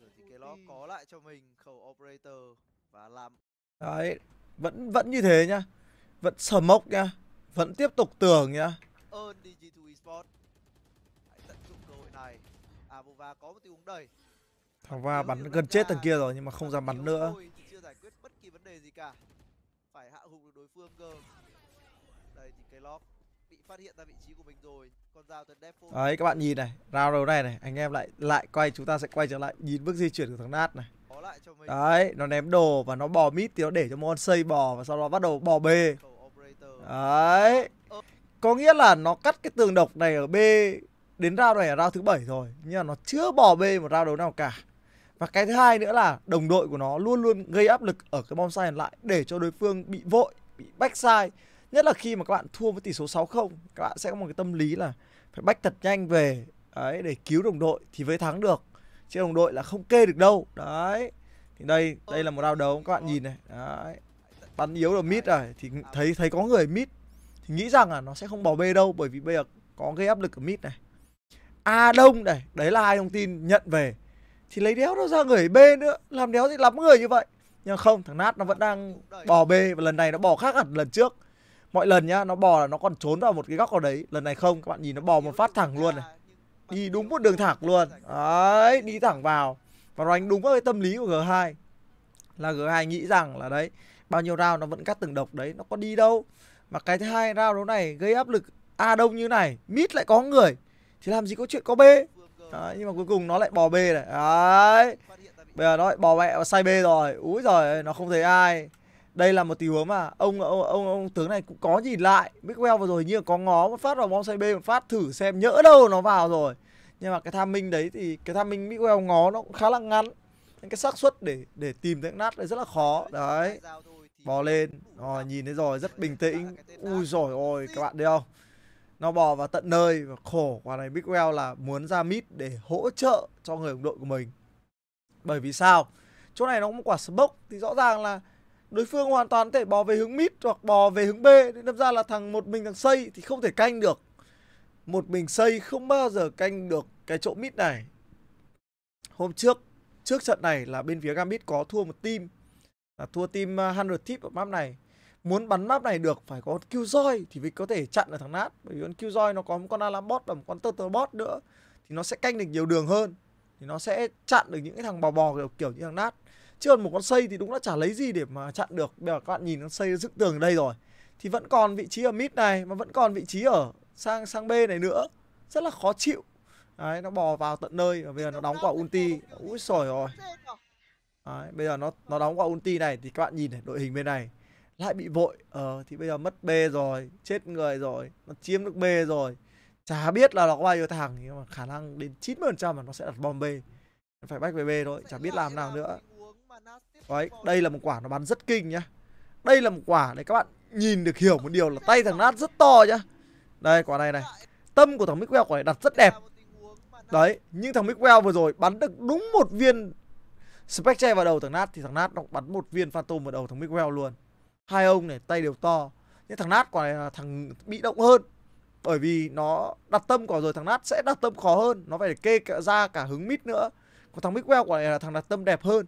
rồi thì cái nó có lại cho mình khẩu operator và làm đấy vẫn vẫn như thế nhá vẫn sờ mốc nhá vẫn tiếp tục tưởng nhá ơn dg2 esports hãy tận dụng cơ hội này avova có một tiếng đầy Thằng Va bắn gần chết thằng kia rồi nhưng mà không dám bắn nữa. Chưa giải quyết bất kỳ vấn đề gì cả. Phải hạ gục được đối phương cơ. Đây thì cái lock bị phát hiện ra vị trí của mình rồi. Con dao tuần phô. Đấy các bạn nhìn này, round đầu này này, anh em lại lại quay chúng ta sẽ quay trở lại nhìn bước di chuyển của thằng nát này. Đấy, nó ném đồ và nó bò mít thì nó để cho Mon xây bò và sau đó bắt đầu bò B. Đấy. Có nghĩa là nó cắt cái tường độc này ở B đến round này là round thứ bảy rồi nhưng mà nó chưa bỏ bê một round đấu nào cả và cái thứ hai nữa là đồng đội của nó luôn luôn gây áp lực ở cái bonsai còn lại để cho đối phương bị vội, bị sai Nhất là khi mà các bạn thua với tỷ số 6-0, các bạn sẽ có một cái tâm lý là phải bách thật nhanh về đấy để cứu đồng đội thì mới thắng được. Chứ đồng đội là không kê được đâu. Đấy. Thì đây, đây là một round đấu các bạn nhìn này. Đấy. Bắn yếu là mid rồi thì thấy thấy có người mid thì nghĩ rằng là nó sẽ không bỏ bê đâu bởi vì bây giờ có gây áp lực ở mid này. A Đông này, đấy là hai thông tin nhận về thì lấy đéo nó ra người bê nữa làm đéo gì lắm người như vậy nhưng không thằng nát nó vẫn đang bò bê và lần này nó bò khác hẳn lần trước mọi lần nhá nó bò là nó còn trốn vào một cái góc nào đấy lần này không các bạn nhìn nó bò một phát thẳng luôn này đi đúng một đường thẳng luôn đấy đi thẳng vào và nó đánh đúng với tâm lý của g 2 là g 2 nghĩ rằng là đấy bao nhiêu round nó vẫn cắt từng độc đấy nó có đi đâu mà cái thứ hai round đấu này gây áp lực a đông như này mít lại có người thì làm gì có chuyện có b Đấy, nhưng mà cuối cùng nó lại bò bê này. Đấy. Bây giờ nó lại bò mẹ và sai bê rồi. Úi rồi nó không thấy ai. Đây là một tình huống mà ông ông ông, ông tướng này cũng có nhìn lại. Miguel vừa rồi như có ngó một phát vào bom sai bê một phát thử xem nhỡ đâu nó vào rồi. Nhưng mà cái tham minh đấy thì cái tham minh Miguel ngó nó cũng khá là ngắn. Nên cái xác suất để để tìm thấy nát này rất là khó. Đấy. Bò lên. Rồi nhìn thấy rồi, rất bình tĩnh. Ui rồi ơi, các bạn thấy không? nó bò vào tận nơi và khổ quả này Bigwell là muốn ra mid để hỗ trợ cho người đồng đội của mình bởi vì sao chỗ này nó có một quả smoke thì rõ ràng là đối phương hoàn toàn có thể bò về hướng mid hoặc bò về hướng b nên đâm ra là thằng một mình thằng xây thì không thể canh được một mình xây không bao giờ canh được cái chỗ mid này hôm trước trước trận này là bên phía gambit có thua một team là thua team 100 uh, tip ở map này muốn bắn map này được phải có roi thì mới có thể chặn được thằng nát bởi vì con roi nó có một con alabot và một con turtle bot nữa thì nó sẽ canh được nhiều đường hơn thì nó sẽ chặn được những cái thằng bò bò kiểu kiểu như thằng nát chứ còn một con xây thì đúng là chả lấy gì để mà chặn được bây giờ các bạn nhìn con xây dựng tường ở đây rồi thì vẫn còn vị trí ở mid này mà vẫn còn vị trí ở sang sang b này nữa rất là khó chịu đấy nó bò vào tận nơi và bây giờ nó đóng quả ulti úi sồi rồi đấy, bây giờ nó nó đóng quả ulti này thì các bạn nhìn này đội hình bên này lại bị vội ờ thì bây giờ mất bê rồi chết người rồi nó chiếm được bê rồi chả biết là nó có bao nhiêu thằng nhưng mà khả năng đến 90% là nó sẽ đặt bom bê phải bách về bê thôi chả biết làm nào nữa đấy đây là một quả nó bắn rất kinh nhá đây là một quả để các bạn nhìn được hiểu một điều là tay thằng nát rất to nhá đây quả này này tâm của thằng Miguel quả này đặt rất đẹp đấy nhưng thằng Miguel vừa rồi bắn được đúng một viên Spectre vào đầu thằng nát thì thằng nát nó bắn một viên Phantom vào đầu thằng Miguel luôn hai ông này tay đều to nhưng thằng nát quả này là thằng bị động hơn bởi vì nó đặt tâm quả rồi thằng nát sẽ đặt tâm khó hơn nó phải kê ra cả hứng mít nữa còn thằng mixwell quả này là thằng đặt tâm đẹp hơn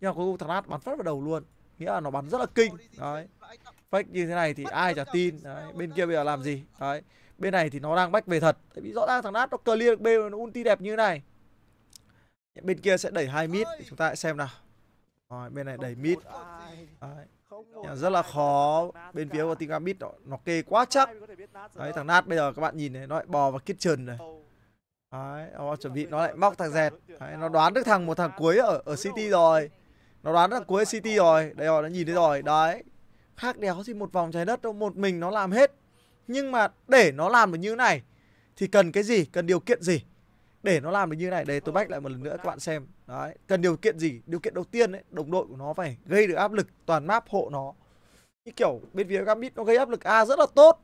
nhưng mà cuối thằng nát bắn phát vào đầu luôn nghĩa là nó bắn rất là kinh đấy fake như thế này thì ai chả tin đấy. bên kia bây giờ làm gì đấy bên này thì nó đang bách về thật tại vì rõ ràng thằng nát nó clear b nó ulti đẹp như thế này bên kia sẽ đẩy hai mid chúng ta hãy xem nào rồi bên này đẩy mid đấy rất là khó bên phía của team Gambit đó. nó kê quá chắc đấy thằng nát bây giờ các bạn nhìn này nó lại bò vào kitchen này đấy nó chuẩn bị nó lại móc thằng dẹt đấy, nó đoán được thằng một thằng cuối ở ở city rồi nó đoán được cuối city rồi đây rồi nó nhìn thấy rồi đấy khác đéo gì một vòng trái đất đâu một mình nó làm hết nhưng mà để nó làm được như này thì cần cái gì cần điều kiện gì để nó làm được như này đây tôi bách lại một lần nữa các bạn xem đấy cần điều kiện gì điều kiện đầu tiên ấy, đồng đội của nó phải gây được áp lực toàn map hộ nó như kiểu bên phía gambit nó gây áp lực a rất là tốt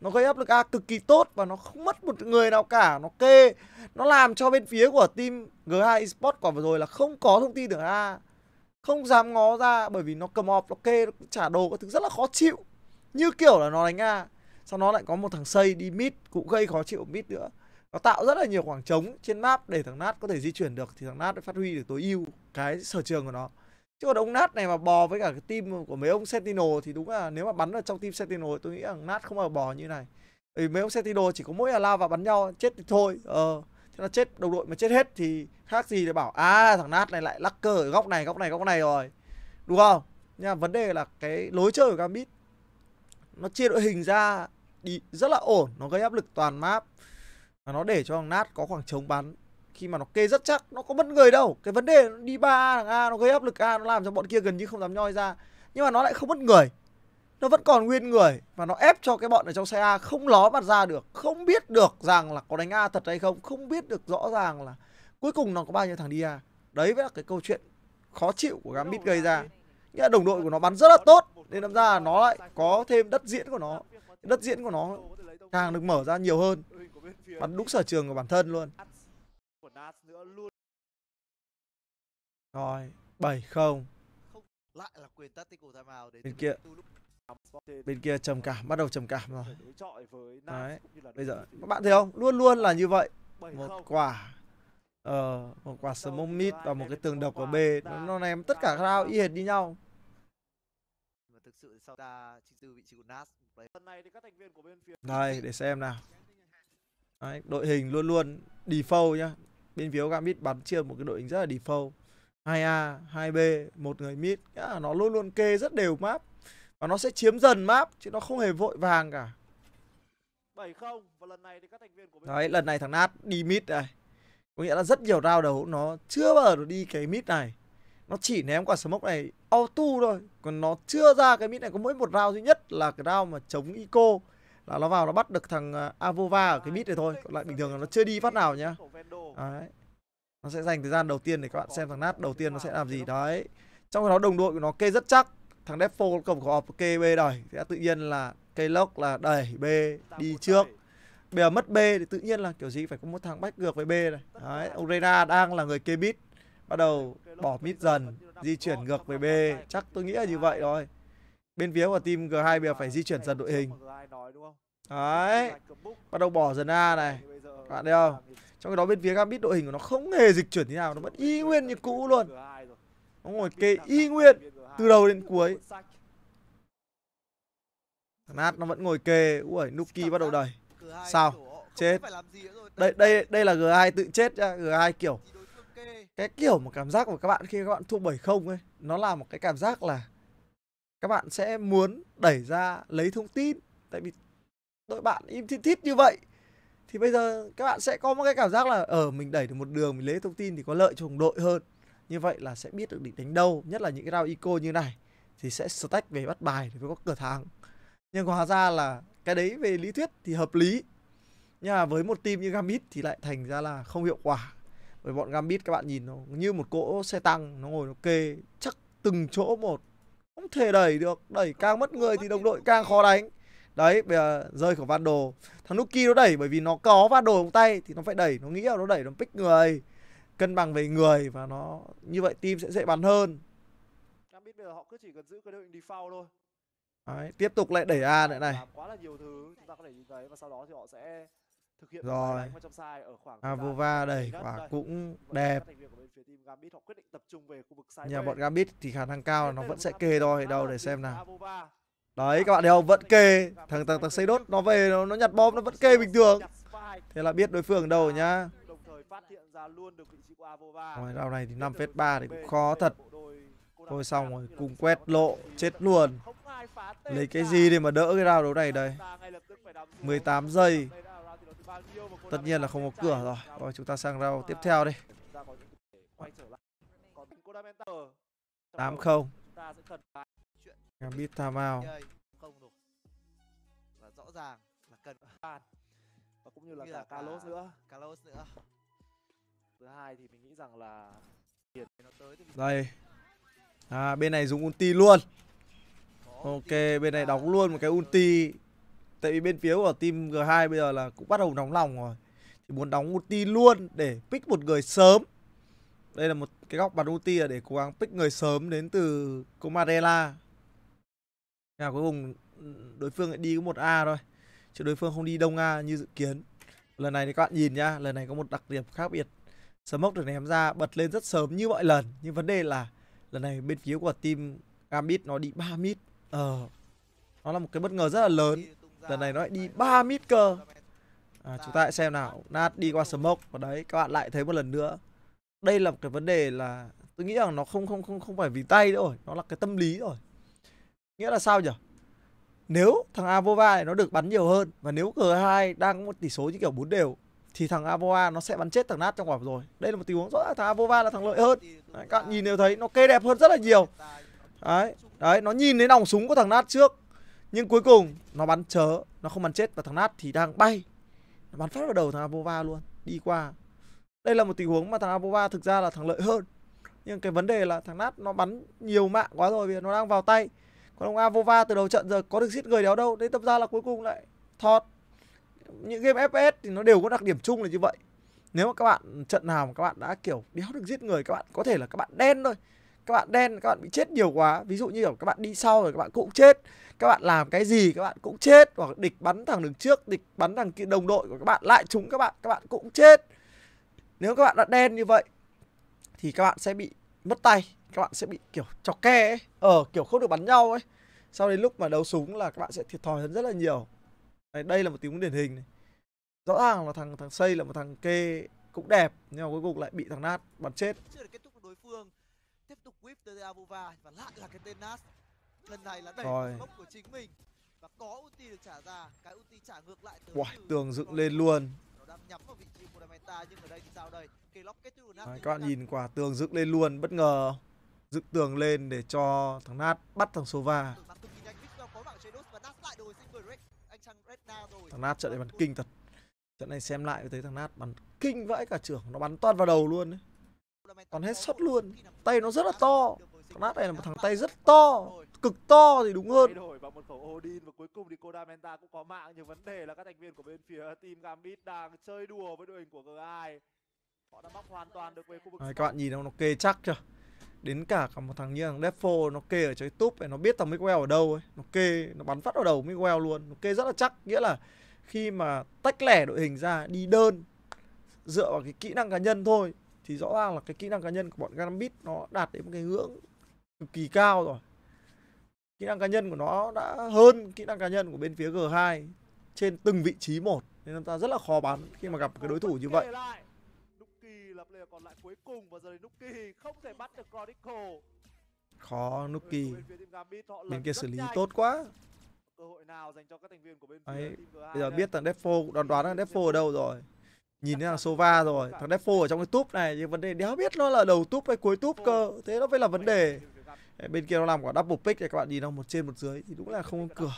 nó gây áp lực a cực kỳ tốt và nó không mất một người nào cả nó kê nó làm cho bên phía của team g 2 esports quả vừa rồi là không có thông tin tưởng a không dám ngó ra bởi vì nó cầm ọp nó kê nó trả đồ các thứ rất là khó chịu như kiểu là nó đánh a sau nó lại có một thằng xây đi mid cũng gây khó chịu mid nữa nó tạo rất là nhiều khoảng trống trên map để thằng nát có thể di chuyển được thì thằng nát mới phát huy được tối ưu cái sở trường của nó chứ còn ông nát này mà bò với cả cái team của mấy ông sentinel thì đúng là nếu mà bắn ở trong team sentinel tôi nghĩ là nát không bao bò như này vì mấy ông sentinel chỉ có mỗi là lao vào bắn nhau chết thì thôi ờ thế là chết đồng đội mà chết hết thì khác gì để bảo à thằng nát này lại lắc cờ ở góc này góc này góc này rồi đúng không nha vấn đề là cái lối chơi của gambit nó chia đội hình ra đi rất là ổn nó gây áp lực toàn map và nó để cho thằng nát có khoảng trống bắn khi mà nó kê rất chắc nó có mất người đâu cái vấn đề nó đi ba thằng a nó gây áp lực a nó làm cho bọn kia gần như không dám nhoi ra nhưng mà nó lại không mất người nó vẫn còn nguyên người và nó ép cho cái bọn ở trong xe a không ló mặt ra được không biết được rằng là có đánh a thật hay không không biết được rõ ràng là cuối cùng nó có bao nhiêu thằng đi a đấy mới là cái câu chuyện khó chịu của gambit gây ra nghĩa là đồng đội của nó bắn rất là tốt nên làm ra nó lại có thêm đất diễn của nó đất diễn của nó càng được mở ra nhiều hơn bắn đúng sở trường của bản thân luôn rồi bảy không lại là quyền tactical timeout đấy bên kia bên kia trầm cảm bắt đầu trầm cảm rồi đấy bây giờ các bạn thấy không luôn luôn là như vậy một quả ờ uh, một quả smoke mid và một cái tường độc ở b nó, nó ném tất cả các round y hệt đi nhau Đây để xem nào. Đấy, đội hình luôn luôn default nhá. Bên phía Gambit bắn chia một cái đội hình rất là default. 2A, 2B, một người mid, nó luôn luôn kê rất đều map và nó sẽ chiếm dần map chứ nó không hề vội vàng cả. 7 và lần này thì các thành viên của bên Đấy, lần này thằng Nat đi mid này. Có nghĩa là rất nhiều round đầu nó chưa bao giờ đi cái mid này. Nó chỉ ném quả smoke này auto thôi, còn nó chưa ra cái mid này có mỗi một round duy nhất là cái round mà chống eco là nó vào nó bắt được thằng à, Avova ở cái bit này thôi còn lại bình thường là nó chưa đi phát nào nhá đấy. nó sẽ dành thời gian đầu tiên để các bạn xem thằng nát đầu tiên nó sẽ làm gì đấy trong khi đó đồng đội của nó kê rất chắc thằng Defo cầm có ọp kê B đẩy thì tự nhiên là cây lốc là đẩy B đi trước bây giờ mất B thì tự nhiên là kiểu gì phải có một thằng bách ngược với B này đấy Orena đang là người kê bit, bắt đầu bỏ mid dần di chuyển ngược về B chắc tôi nghĩ là như vậy rồi bên phía của team G2 bây giờ phải di chuyển dần đội hình đấy bắt đầu bỏ dần A này các bạn thấy không trong cái đó bên phía Gambit đội hình của nó không hề dịch chuyển thế nào nó vẫn y nguyên như cũ luôn nó ngồi kê y nguyên từ đầu đến cuối nát nó vẫn ngồi kê ui Nuki bắt đầu đầy sao chết đây đây đây là G2 tự chết ra G2 kiểu cái kiểu một cảm giác của các bạn khi các bạn thua 7-0 ấy nó là một cái cảm giác là các bạn sẽ muốn đẩy ra lấy thông tin tại vì đội bạn im thít thít như vậy thì bây giờ các bạn sẽ có một cái cảm giác là ở ờ, mình đẩy được một đường mình lấy thông tin thì có lợi cho đồng đội hơn như vậy là sẽ biết được địch đánh đâu nhất là những cái round eco như này thì sẽ stack về bắt bài để có cửa thắng nhưng hóa ra là cái đấy về lý thuyết thì hợp lý nhưng mà với một team như gambit thì lại thành ra là không hiệu quả với bọn gambit các bạn nhìn nó như một cỗ xe tăng nó ngồi nó kê chắc từng chỗ một không thể đẩy được đẩy càng mất người thì đồng đội càng khó đánh đấy bây giờ rơi khỏi van đồ thằng nuki nó đẩy bởi vì nó có van đồ trong tay thì nó phải đẩy nó nghĩ là nó đẩy nó pick người cân bằng về người và nó như vậy team sẽ dễ bắn hơn Cam biết bây giờ họ cứ chỉ cần giữ cái đội hình default thôi đấy, tiếp tục lại đẩy a nữa này quá là nhiều thứ chúng ta có thể nhìn thấy và sau đó thì họ sẽ thực hiện rồi Avova đây quả cũng đẹp nhà bọn Gambit thì khả năng cao là nó vẫn sẽ kê thôi đâu để xem nào đấy các bạn thấy không vẫn kê thằng thằng thằng xây đốt nó về nó, nó nhặt bom nó vẫn kê bình thường thế là biết đối phương đâu nhá ngoài rau này thì năm phép ba thì cũng khó thật thôi xong rồi cùng quét lộ chết luôn lấy cái gì để mà đỡ cái rau đấu này đây 18 giây Tất nhiên là không có cửa rồi Rồi chúng ta sang rau tiếp theo đi 8-0 Gambit tham ao rõ ràng là cần và cũng như là cả Carlos nữa Carlos nữa thứ hai thì mình nghĩ rằng là tiền nó tới đây à bên này dùng ulti luôn ok bên này đóng luôn một cái ulti tại vì bên phía của team G2 bây giờ là cũng bắt đầu nóng lòng rồi thì muốn đóng ulti luôn để pick một người sớm đây là một cái góc bắn ulti là để cố gắng pick người sớm đến từ Comarela nhà cuối cùng ừ, đối phương lại đi có một A thôi chứ đối phương không đi đông A như dự kiến lần này thì các bạn nhìn nhá lần này có một đặc điểm khác biệt smoke được ném ra bật lên rất sớm như mọi lần nhưng vấn đề là lần này bên phía của team Gambit nó đi 3 mid ờ nó là một cái bất ngờ rất là lớn Lần này nó lại đi 3 mít cơ à, Chúng ta hãy xem nào nát đi qua smoke Và đấy các bạn lại thấy một lần nữa Đây là một cái vấn đề là Tôi nghĩ rằng nó không không không không phải vì tay nữa rồi Nó là cái tâm lý rồi Nghĩa là sao nhỉ Nếu thằng Avova này nó được bắn nhiều hơn Và nếu G2 đang có một tỷ số như kiểu 4 đều Thì thằng Avova nó sẽ bắn chết thằng nát trong quả rồi Đây là một tình huống rõ ràng thằng Avova là thằng lợi hơn đấy, Các bạn nhìn đều thấy nó kê đẹp hơn rất là nhiều Đấy, đấy nó nhìn thấy nòng súng của thằng nát trước nhưng cuối cùng nó bắn chớ nó không bắn chết và thằng nát thì đang bay nó bắn phát vào đầu thằng Abova luôn đi qua đây là một tình huống mà thằng Abova thực ra là thằng lợi hơn nhưng cái vấn đề là thằng nát nó bắn nhiều mạng quá rồi vì nó đang vào tay còn ông Avova từ đầu trận giờ có được giết người đéo đâu đấy tập ra là cuối cùng lại thọt những game fps thì nó đều có đặc điểm chung là như vậy nếu mà các bạn trận nào mà các bạn đã kiểu đéo được giết người các bạn có thể là các bạn đen thôi các bạn đen các bạn bị chết nhiều quá ví dụ như kiểu các bạn đi sau rồi các bạn cũng chết các bạn làm cái gì các bạn cũng chết hoặc địch bắn thằng đứng trước địch bắn thằng kia đồng đội của các bạn lại trúng các bạn các bạn cũng chết nếu các bạn đã đen như vậy thì các bạn sẽ bị mất tay các bạn sẽ bị kiểu chọc ke ở ờ kiểu không được bắn nhau ấy sau đến lúc mà đấu súng là các bạn sẽ thiệt thòi hơn rất là nhiều đây, đây là một tiếng điển hình này rõ ràng là thằng thằng xây là một thằng kê cũng đẹp nhưng mà cuối cùng lại bị thằng nát bắn chết whip tới Avuva và lại là cái tên Nas. Lần này là đẩy góc của chính mình và có ulti được trả ra, cái ulti trả ngược lại tới wow, tường dựng lên luôn. Nó đang nhắm vào vị trí của Damenta nhưng ở đây thì sao đây? Cái lock kết thúc Nas. các bạn nhìn quả tường dựng lên luôn, bất ngờ dựng tường lên để cho thằng Nat bắt thằng Sova. Thằng Nat trận này bắn kinh thật. Trận này xem lại thấy thằng Nat bắn kinh vãi cả trưởng, nó bắn toàn vào đầu luôn đấy còn hết suất luôn tay nó rất là to thằng nát này là một thằng tay rất to cực to thì đúng hơn đổi vào một khẩu Odin và cuối cùng thì Kodamenta cũng có mạng nhưng vấn đề là các thành viên của bên phía team Gambit đang chơi đùa với đội hình của G2 họ đã bóc hoàn toàn được về khu vực Đấy, các bạn nhìn nó nó kê chắc chưa đến cả cả một thằng như thằng Defo nó kê ở trái túp này nó biết thằng Miguel ở đâu ấy nó kê nó bắn phát vào đầu Miguel luôn nó kê rất là chắc nghĩa là khi mà tách lẻ đội hình ra đi đơn dựa vào cái kỹ năng cá nhân thôi thì rõ ràng là cái kỹ năng cá nhân của bọn Gambit nó đạt đến một cái ngưỡng cực kỳ cao rồi kỹ năng cá nhân của nó đã hơn kỹ năng cá nhân của bên phía G2 trên từng vị trí một nên chúng ta rất là khó bắn khi mà gặp cái đối thủ như vậy Khó Nuki. Bên kia xử lý tốt quá. Cơ hội nào dành cho các thành viên của bên Đấy, bây giờ biết thằng Defo đoán đoán là Defo ở đâu rồi nhìn thấy thằng Sova rồi thằng Defo ở trong cái túp này nhưng vấn đề đéo biết nó là đầu túp hay cuối túp cơ thế nó mới là vấn đề bên kia nó làm quả double pick này các bạn nhìn nó một trên một dưới thì đúng là không có cửa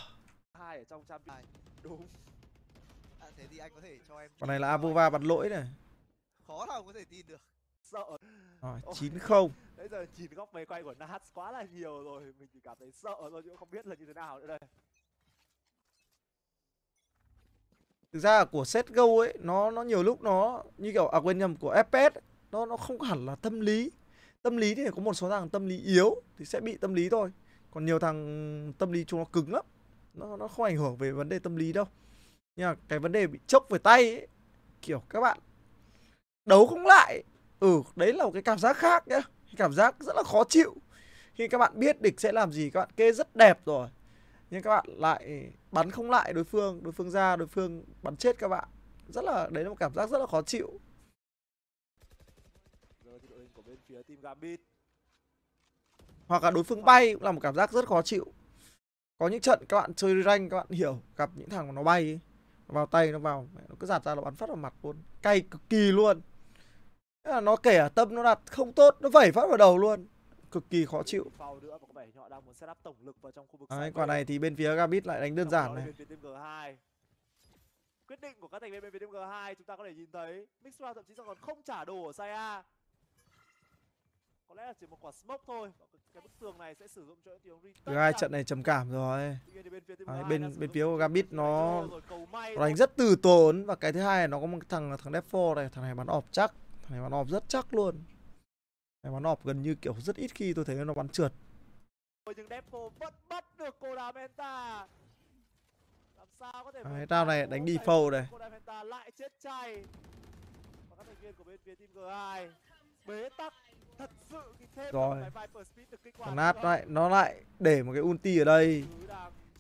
còn này là Avova bắn lỗi này khó nào có thể tin được sợ chín không bây giờ nhìn góc máy quay của Nats quá là nhiều rồi mình chỉ cảm thấy sợ rồi chứ không biết là như thế nào nữa đây thực ra của set go ấy nó nó nhiều lúc nó như kiểu à quên nhầm của fps nó nó không hẳn là tâm lý tâm lý thì có một số thằng tâm lý yếu thì sẽ bị tâm lý thôi còn nhiều thằng tâm lý chúng nó cứng lắm nó nó không ảnh hưởng về vấn đề tâm lý đâu nhưng mà cái vấn đề bị chốc về tay ấy, kiểu các bạn đấu không lại ừ đấy là một cái cảm giác khác nhá cảm giác rất là khó chịu khi các bạn biết địch sẽ làm gì các bạn kê rất đẹp rồi nhưng các bạn lại bắn không lại đối phương đối phương ra đối phương bắn chết các bạn rất là đấy là một cảm giác rất là khó chịu hoặc là đối phương bay cũng là một cảm giác rất khó chịu có những trận các bạn chơi rank các bạn hiểu gặp những thằng mà nó bay ấy. vào tay nó vào nó cứ giạt ra nó bắn phát vào mặt luôn cay cực kỳ luôn nó kể ở tâm nó đặt không tốt nó vẩy phát vào đầu luôn cực kỳ khó chịu. Đấy, quả này thì bên phía Gambit lại đánh đơn giản này. Quyết định của các thành viên bên phía team G2 chúng ta có thể nhìn thấy Mixra thậm chí còn không trả đồ ở Saya. Có lẽ là chỉ một quả smoke thôi. Cái bức tường này sẽ sử dụng cho tiếng G2 trận này trầm cảm rồi. Bên phía à, bên bên phía Gambit nó nó đánh rất từ tốn và cái thứ hai là nó có một thằng thằng Defo này, thằng này bắn ọp chắc, thằng này bắn ọp rất chắc luôn. Này bắn ọp gần như kiểu rất ít khi tôi thấy nó bắn trượt. Nhưng Depo vẫn bắt được cô Làm sao có thể Đấy, rao này đánh đi phâu này. Cô lại chết chay. Và các thành viên của bên phía team G2 bế tắc thật sự thì thêm rồi Còn nát lại nó lại để một cái ulti ở đây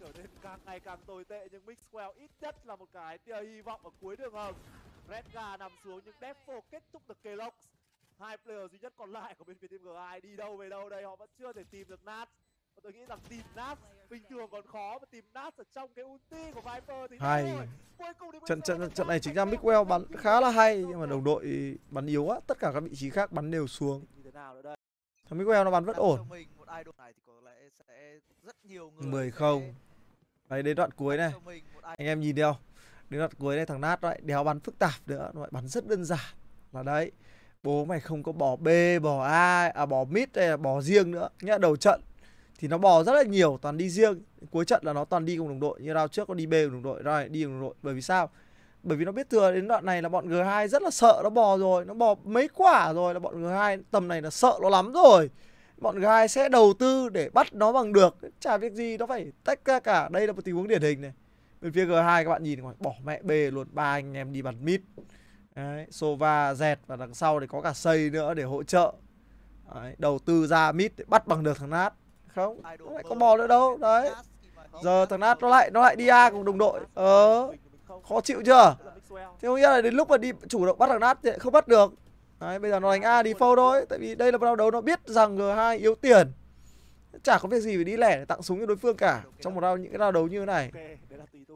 trở nên càng ngày càng tồi tệ nhưng Mixwell ít nhất là một cái tia hy vọng ở cuối đường hầm Redga nằm xuống nhưng Defo kết thúc được Kelox hai player duy nhất còn lại của bên phía team g đi đâu về đâu đây họ vẫn chưa thể tìm được Nat và tôi nghĩ rằng tìm Nat bình thường còn khó mà tìm Nat ở trong cái ulti của Viper thì hay trận trận trận này chính ra Mickwell bắn khá là hay nhưng mà đồng đội bắn yếu á tất cả các vị trí khác bắn đều xuống thằng Mickwell nó bắn vẫn ổn mười không đấy đến đoạn cuối này anh em nhìn đeo đến đoạn cuối đây thằng nát đấy đéo bắn phức tạp nữa nó lại bắn rất đơn giản là đấy bố mày không có bò B, bò A, à bò mid hay là bò riêng nữa. Nhá, đầu trận thì nó bò rất là nhiều, toàn đi riêng. Cuối trận là nó toàn đi cùng đồng đội, như round trước nó đi B cùng đồng đội, rồi đi cùng đồng đội. Bởi vì sao? Bởi vì nó biết thừa đến đoạn này là bọn G2 rất là sợ nó bò rồi, nó bò mấy quả rồi là bọn G2 tầm này là sợ nó lắm rồi. Bọn G2 sẽ đầu tư để bắt nó bằng được, chả việc gì nó phải tách ra cả. Đây là một tình huống điển hình này. Bên phía G2 các bạn nhìn bỏ mẹ bê luôn ba anh em đi bắn mid Đấy, sova dẹt và đằng sau thì có cả xây nữa để hỗ trợ đấy, đầu tư ra mít để bắt bằng được thằng nát không nó lại có bò nữa đâu đấy giờ thằng nát nó lại nó lại đi a cùng đồng đội ờ khó chịu chưa thế có nghĩa là đến lúc mà đi chủ động bắt thằng nát thì không bắt được đấy, bây giờ nó đánh a đi phâu thôi tại vì đây là bắt đầu nó biết rằng g 2 yếu tiền chả có việc gì phải đi lẻ để tặng súng cho đối phương cả trong một rao những cái rao đấu như thế này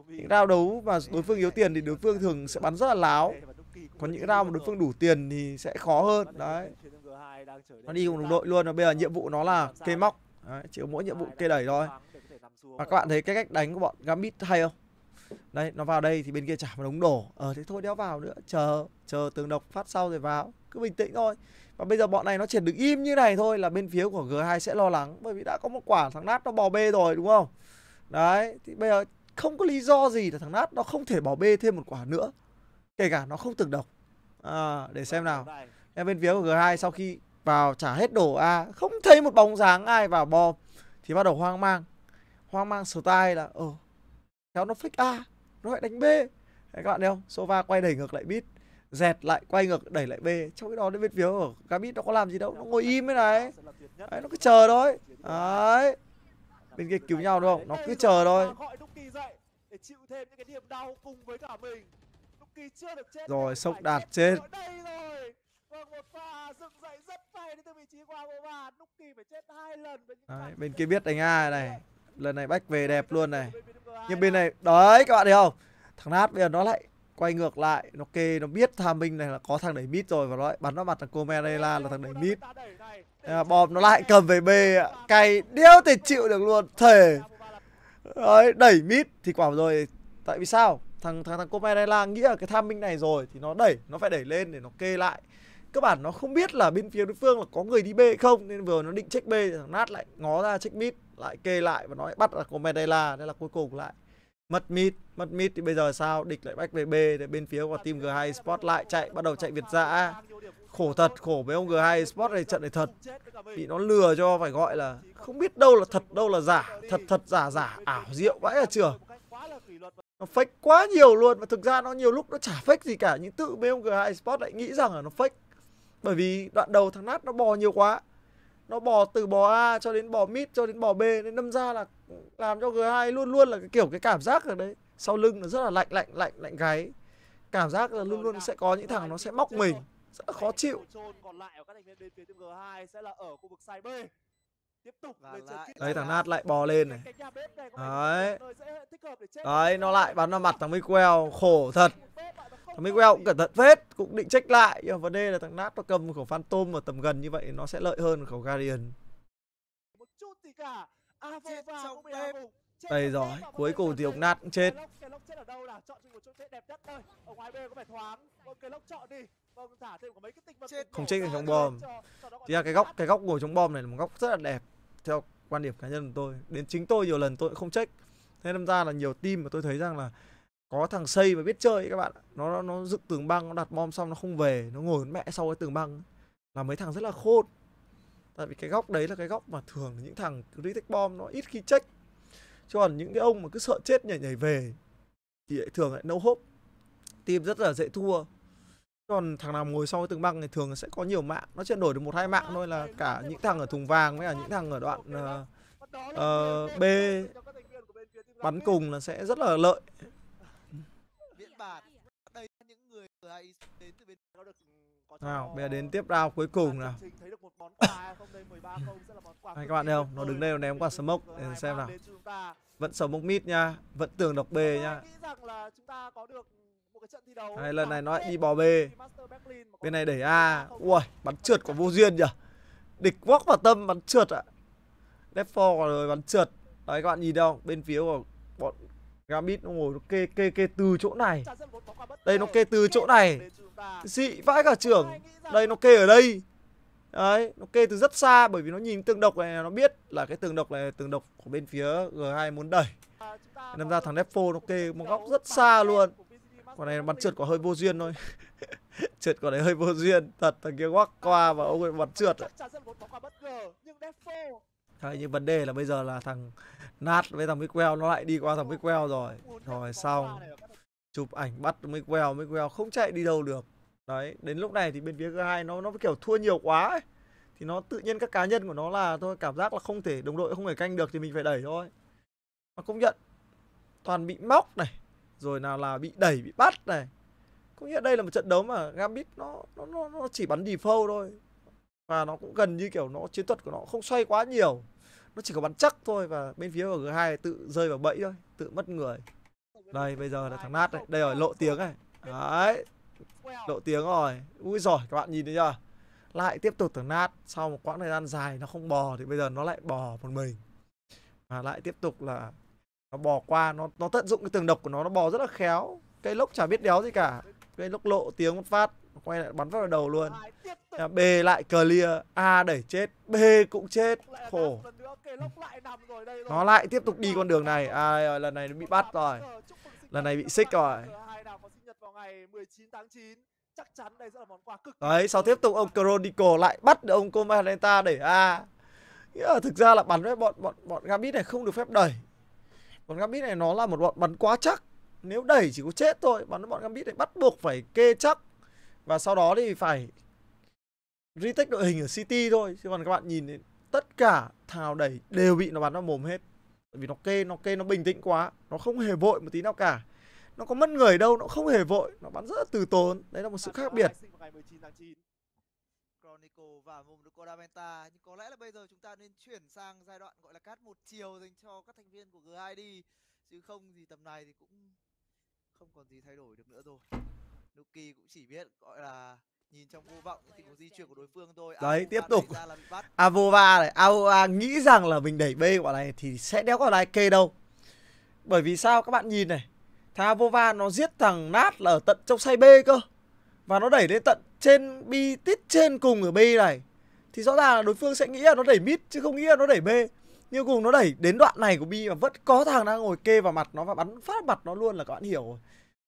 những rao đấu mà đối phương yếu tiền thì đối phương thường sẽ bắn rất là láo còn những round mà đối phương đủ tiền thì sẽ khó hơn đấy nó đi cùng đồng đội luôn và bây giờ nhiệm vụ nó là kê móc đấy, chỉ có mỗi nhiệm vụ kê đẩy thôi và các bạn thấy cái cách đánh của bọn gambit hay không đây nó vào đây thì bên kia trả một đống đổ ờ thế thôi đéo vào nữa chờ chờ tường độc phát sau rồi vào cứ bình tĩnh thôi và bây giờ bọn này nó triển được im như này thôi là bên phía của G2 sẽ lo lắng bởi vì đã có một quả thằng nát nó bò bê rồi đúng không đấy thì bây giờ không có lý do gì là thằng nát nó không thể bỏ bê thêm một quả nữa kể cả nó không tưởng độc à, để xem vâng, nào em bên phía của G2 sau khi vào trả hết đổ A không thấy một bóng dáng ai vào bom thì bắt đầu hoang mang hoang mang style là ờ kéo nó fake A nó lại đánh B Đấy, các bạn thấy không Sova quay đẩy ngược lại bit dẹt lại quay ngược đẩy lại B trong cái đó đến bên phía của Gambit nó có làm gì đâu nó ngồi im thế này đấy, nó cứ chờ thôi đấy bên kia cứu nhau đúng không nó cứ chờ thôi chịu thêm những cái niềm đau cùng với cả mình rồi sốc đạt chết Đấy, bên kia biết đánh ai này Lần này bách về vâng, đẹp luôn này Nhưng bên này Đấy các bạn thấy không Thằng Nát bây giờ nó lại quay ngược lại Nó kê nó biết tham minh này là có thằng đẩy mít rồi Và nó bắn nó mặt thằng Comerela là thằng đẩy mít à, Bom nó lại cầm về B Cay điếu thì chịu được luôn Thề Đấy đẩy mít Thì quả rồi Tại vì sao thằng thằng thằng Comarela nghĩ là cái tham minh này rồi thì nó đẩy nó phải đẩy lên để nó kê lại cơ bản nó không biết là bên phía đối phương là có người đi B không nên vừa nó định check B thằng nát lại ngó ra check mid lại kê lại và nó bắt là Comarela đây là cuối cùng lại mất mid mất mid thì bây giờ sao địch lại back về B để bên phía của team G2 Sport lại chạy bắt đầu chạy Việt dã khổ thật khổ với ông G2 Sport này trận này thật bị nó lừa cho phải gọi là không biết đâu là thật đâu là giả thật thật giả giả ảo diệu vãi là trường nó fake quá nhiều luôn và thực ra nó nhiều lúc nó chả fake gì cả nhưng tự BMG Esports lại nghĩ rằng là nó fake bởi vì đoạn đầu thằng nát nó bò nhiều quá nó bò từ bò A cho đến bò mid cho đến bò B nên đâm ra là làm cho G2 luôn luôn là cái kiểu cái cảm giác ở đấy sau lưng nó rất là lạnh lạnh lạnh lạnh gáy cảm giác là luôn luôn sẽ có những thằng nó sẽ móc mình rất khó chịu còn lại ở các thành viên bên phía G2 sẽ là ở khu vực side B Đấy thằng nát lại bò lên này Đấy Đấy nó lại bắn vào mặt thằng Miguel Khổ thật Thằng Miguel cũng cẩn thận vết Cũng định trách lại Nhưng mà vấn đề là thằng nát nó cầm khẩu Phantom ở tầm gần như vậy Nó sẽ lợi hơn khẩu Guardian đây rồi, cuối cùng thì ông nát cũng chết. Không chết thành trong vâng, bom. Thì là cái góc cái góc ngồi trong bom này là một góc rất là đẹp theo quan điểm cá nhân của tôi đến chính tôi nhiều lần tôi cũng không trách thế nên ra là nhiều team mà tôi thấy rằng là có thằng xây mà biết chơi ấy các bạn nó nó dựng tường băng nó đặt bom xong nó không về nó ngồi mẹ sau cái tường băng là mấy thằng rất là khôn tại vì cái góc đấy là cái góc mà thường những thằng retake bom nó ít khi trách chứ còn những cái ông mà cứ sợ chết nhảy nhảy về thì thường lại no hope team rất là dễ thua còn thằng nào ngồi sau từng băng thì thường sẽ có nhiều mạng nó chuyển đổi được một hai mạng thôi là cả những thằng ở thùng vàng với cả những thằng ở đoạn uh, uh, b bắn cùng là sẽ rất là lợi nào bây giờ đến tiếp round cuối cùng nào anh các bạn thấy không nó đứng đây nó ném quả smoke để xem nào vẫn smoke mid nha vẫn tường độc b nha hay lần này nó lại đi bò B Bên này đẩy A Ui bắn trượt của vô duyên nhỉ Địch quốc vào tâm bắn trượt ạ à. Left 4 rồi bắn trượt Đấy các bạn nhìn đâu bên phía của bọn Gambit nó ngồi nó kê kê kê từ chỗ này Đây nó kê từ chỗ này Dị vãi cả trưởng Đây nó kê ở đây Đấy, nó kê từ rất xa bởi vì nó nhìn tường độc này nó biết là cái tường độc này tường độc của bên phía G2 muốn đẩy. Nên ra thằng Defo nó kê một góc rất xa luôn. Quả này bắn trượt có hơi vô duyên thôi Trượt quả này hơi vô duyên Thật thằng kia quắc qua và ông ấy bắn trượt Đấy, nhưng vấn đề là bây giờ là thằng nát với thằng Miguel nó lại đi qua thằng Miguel rồi Rồi xong Chụp ảnh bắt Miguel, Miguel không chạy đi đâu được Đấy, đến lúc này thì bên phía G2 nó nó kiểu thua nhiều quá ấy. Thì nó tự nhiên các cá nhân của nó là thôi cảm giác là không thể đồng đội không thể canh được thì mình phải đẩy thôi Mà công nhận Toàn bị móc này rồi nào là bị đẩy bị bắt này có nghĩa đây là một trận đấu mà Gambit nó nó nó, nó chỉ bắn default thôi và nó cũng gần như kiểu nó chiến thuật của nó không xoay quá nhiều nó chỉ có bắn chắc thôi và bên phía của g hai tự rơi vào bẫy thôi tự mất người đây bây giờ là thằng nát này đây rồi lộ tiếng này đấy lộ tiếng rồi ui giỏi các bạn nhìn thấy chưa lại tiếp tục thằng nát sau một quãng thời gian dài nó không bò thì bây giờ nó lại bò một mình và lại tiếp tục là nó bò qua nó nó tận dụng cái tường độc của nó nó bò rất là khéo cây lốc chả biết đéo gì cả cây lốc lộ tiếng một phát quay lại bắn vào đầu luôn B lại clear A đẩy chết B cũng chết khổ nó lại tiếp tục đi con đường này à rồi, lần này nó bị bắt rồi lần này bị xích rồi đấy sau tiếp tục ông Chronicle lại bắt ông Comalenta đẩy A Nghĩa thực ra là bắn với bọn bọn bọn Gambit này không được phép đẩy còn Gambit này nó là một bọn bắn quá chắc Nếu đẩy chỉ có chết thôi Bắn bọn Gambit này bắt buộc phải kê chắc Và sau đó thì phải Retake đội hình ở City thôi Chứ còn các bạn nhìn Tất cả thào đẩy đều bị nó bắn vào mồm hết Tại vì nó kê, nó kê nó bình tĩnh quá Nó không hề vội một tí nào cả Nó có mất người đâu, nó không hề vội Nó bắn rất là từ tốn Đấy là một sự khác biệt Chronicle và Monocoramenta nhưng có lẽ là bây giờ chúng ta nên chuyển sang giai đoạn gọi là cát một chiều dành cho các thành viên của G2 đi chứ không thì tầm này thì cũng không còn gì thay đổi được nữa rồi. Nuki cũng chỉ biết gọi là nhìn trong vô vọng những có di chuyển của đối phương thôi. Đấy Avova tiếp tục. Avova này, Avova nghĩ rằng là mình đẩy B quả này thì sẽ đéo quả này kê đâu. Bởi vì sao các bạn nhìn này, thằng Avova nó giết thằng Nát là ở tận trong say B cơ và nó đẩy lên tận trên bi tít trên cùng ở B này thì rõ ràng là đối phương sẽ nghĩ là nó đẩy mid chứ không nghĩ là nó đẩy B nhưng cùng nó đẩy đến đoạn này của bi mà vẫn có thằng đang ngồi kê vào mặt nó và bắn phát mặt nó luôn là các bạn hiểu rồi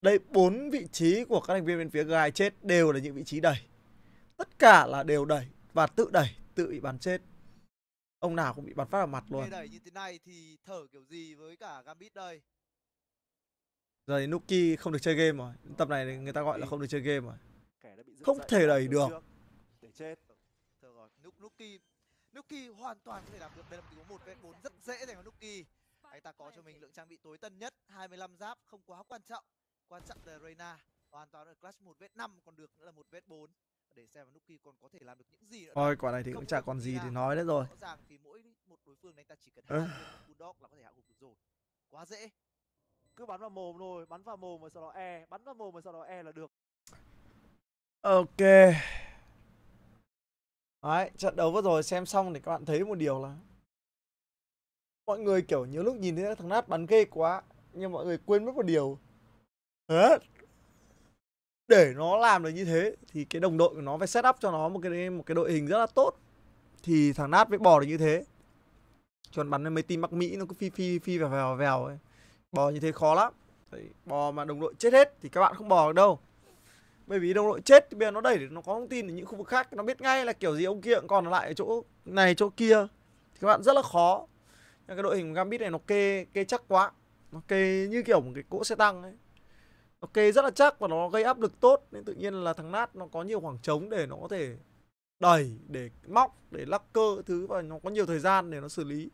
đây bốn vị trí của các thành viên bên phía gai chết đều là những vị trí đẩy tất cả là đều đẩy và tự đẩy tự bị bắn chết ông nào cũng bị bắn phát vào mặt luôn đẩy như thế này thì thở kiểu gì với cả gambit đây Giờ thì Nuki không được chơi game rồi. Tập này người ta gọi là không được chơi game rồi. Không thể đẩy được. Để chết. Nuki hoàn toàn có thể làm được. Đây là một tình một v bốn rất dễ dành cho Nuki. Anh ta có cho mình lượng trang bị tối tân nhất, 25 giáp không quá quan trọng. Quan trọng là Reyna hoàn toàn ở clash một v năm còn được nữa là một v bốn để xem Nuki còn có thể làm được những gì nữa. Thôi quả này thì cũng chả còn gì thì nói nữa rồi. Rõ ràng thì mỗi một đối phương anh ta chỉ cần hai Bulldog là có thể hạ gục được rồi. Quá dễ cứ bắn vào mồm thôi bắn vào mồm rồi sau đó e bắn vào mồm rồi sau đó e là được ok Đấy, trận đấu vừa rồi xem xong thì các bạn thấy một điều là mọi người kiểu nhiều lúc nhìn thấy thằng nát bắn ghê quá nhưng mọi người quên mất một điều Hả? để nó làm được như thế thì cái đồng đội của nó phải set up cho nó một cái một cái đội hình rất là tốt thì thằng nát mới bỏ được như thế còn bắn mấy team bắc mỹ nó cứ phi phi phi vào vào vào ấy bò như thế khó lắm Đấy, bò mà đồng đội chết hết thì các bạn không bò được đâu bởi vì đồng đội chết thì bây giờ nó đẩy nó có thông tin ở những khu vực khác nó biết ngay là kiểu gì ông kia cũng còn lại ở chỗ này chỗ kia thì các bạn rất là khó cái đội hình gambit này nó kê kê chắc quá nó kê như kiểu một cái cỗ xe tăng ấy nó kê rất là chắc và nó gây áp lực tốt nên tự nhiên là thằng nát nó có nhiều khoảng trống để nó có thể đẩy để móc để lắc cơ thứ và nó có nhiều thời gian để nó xử lý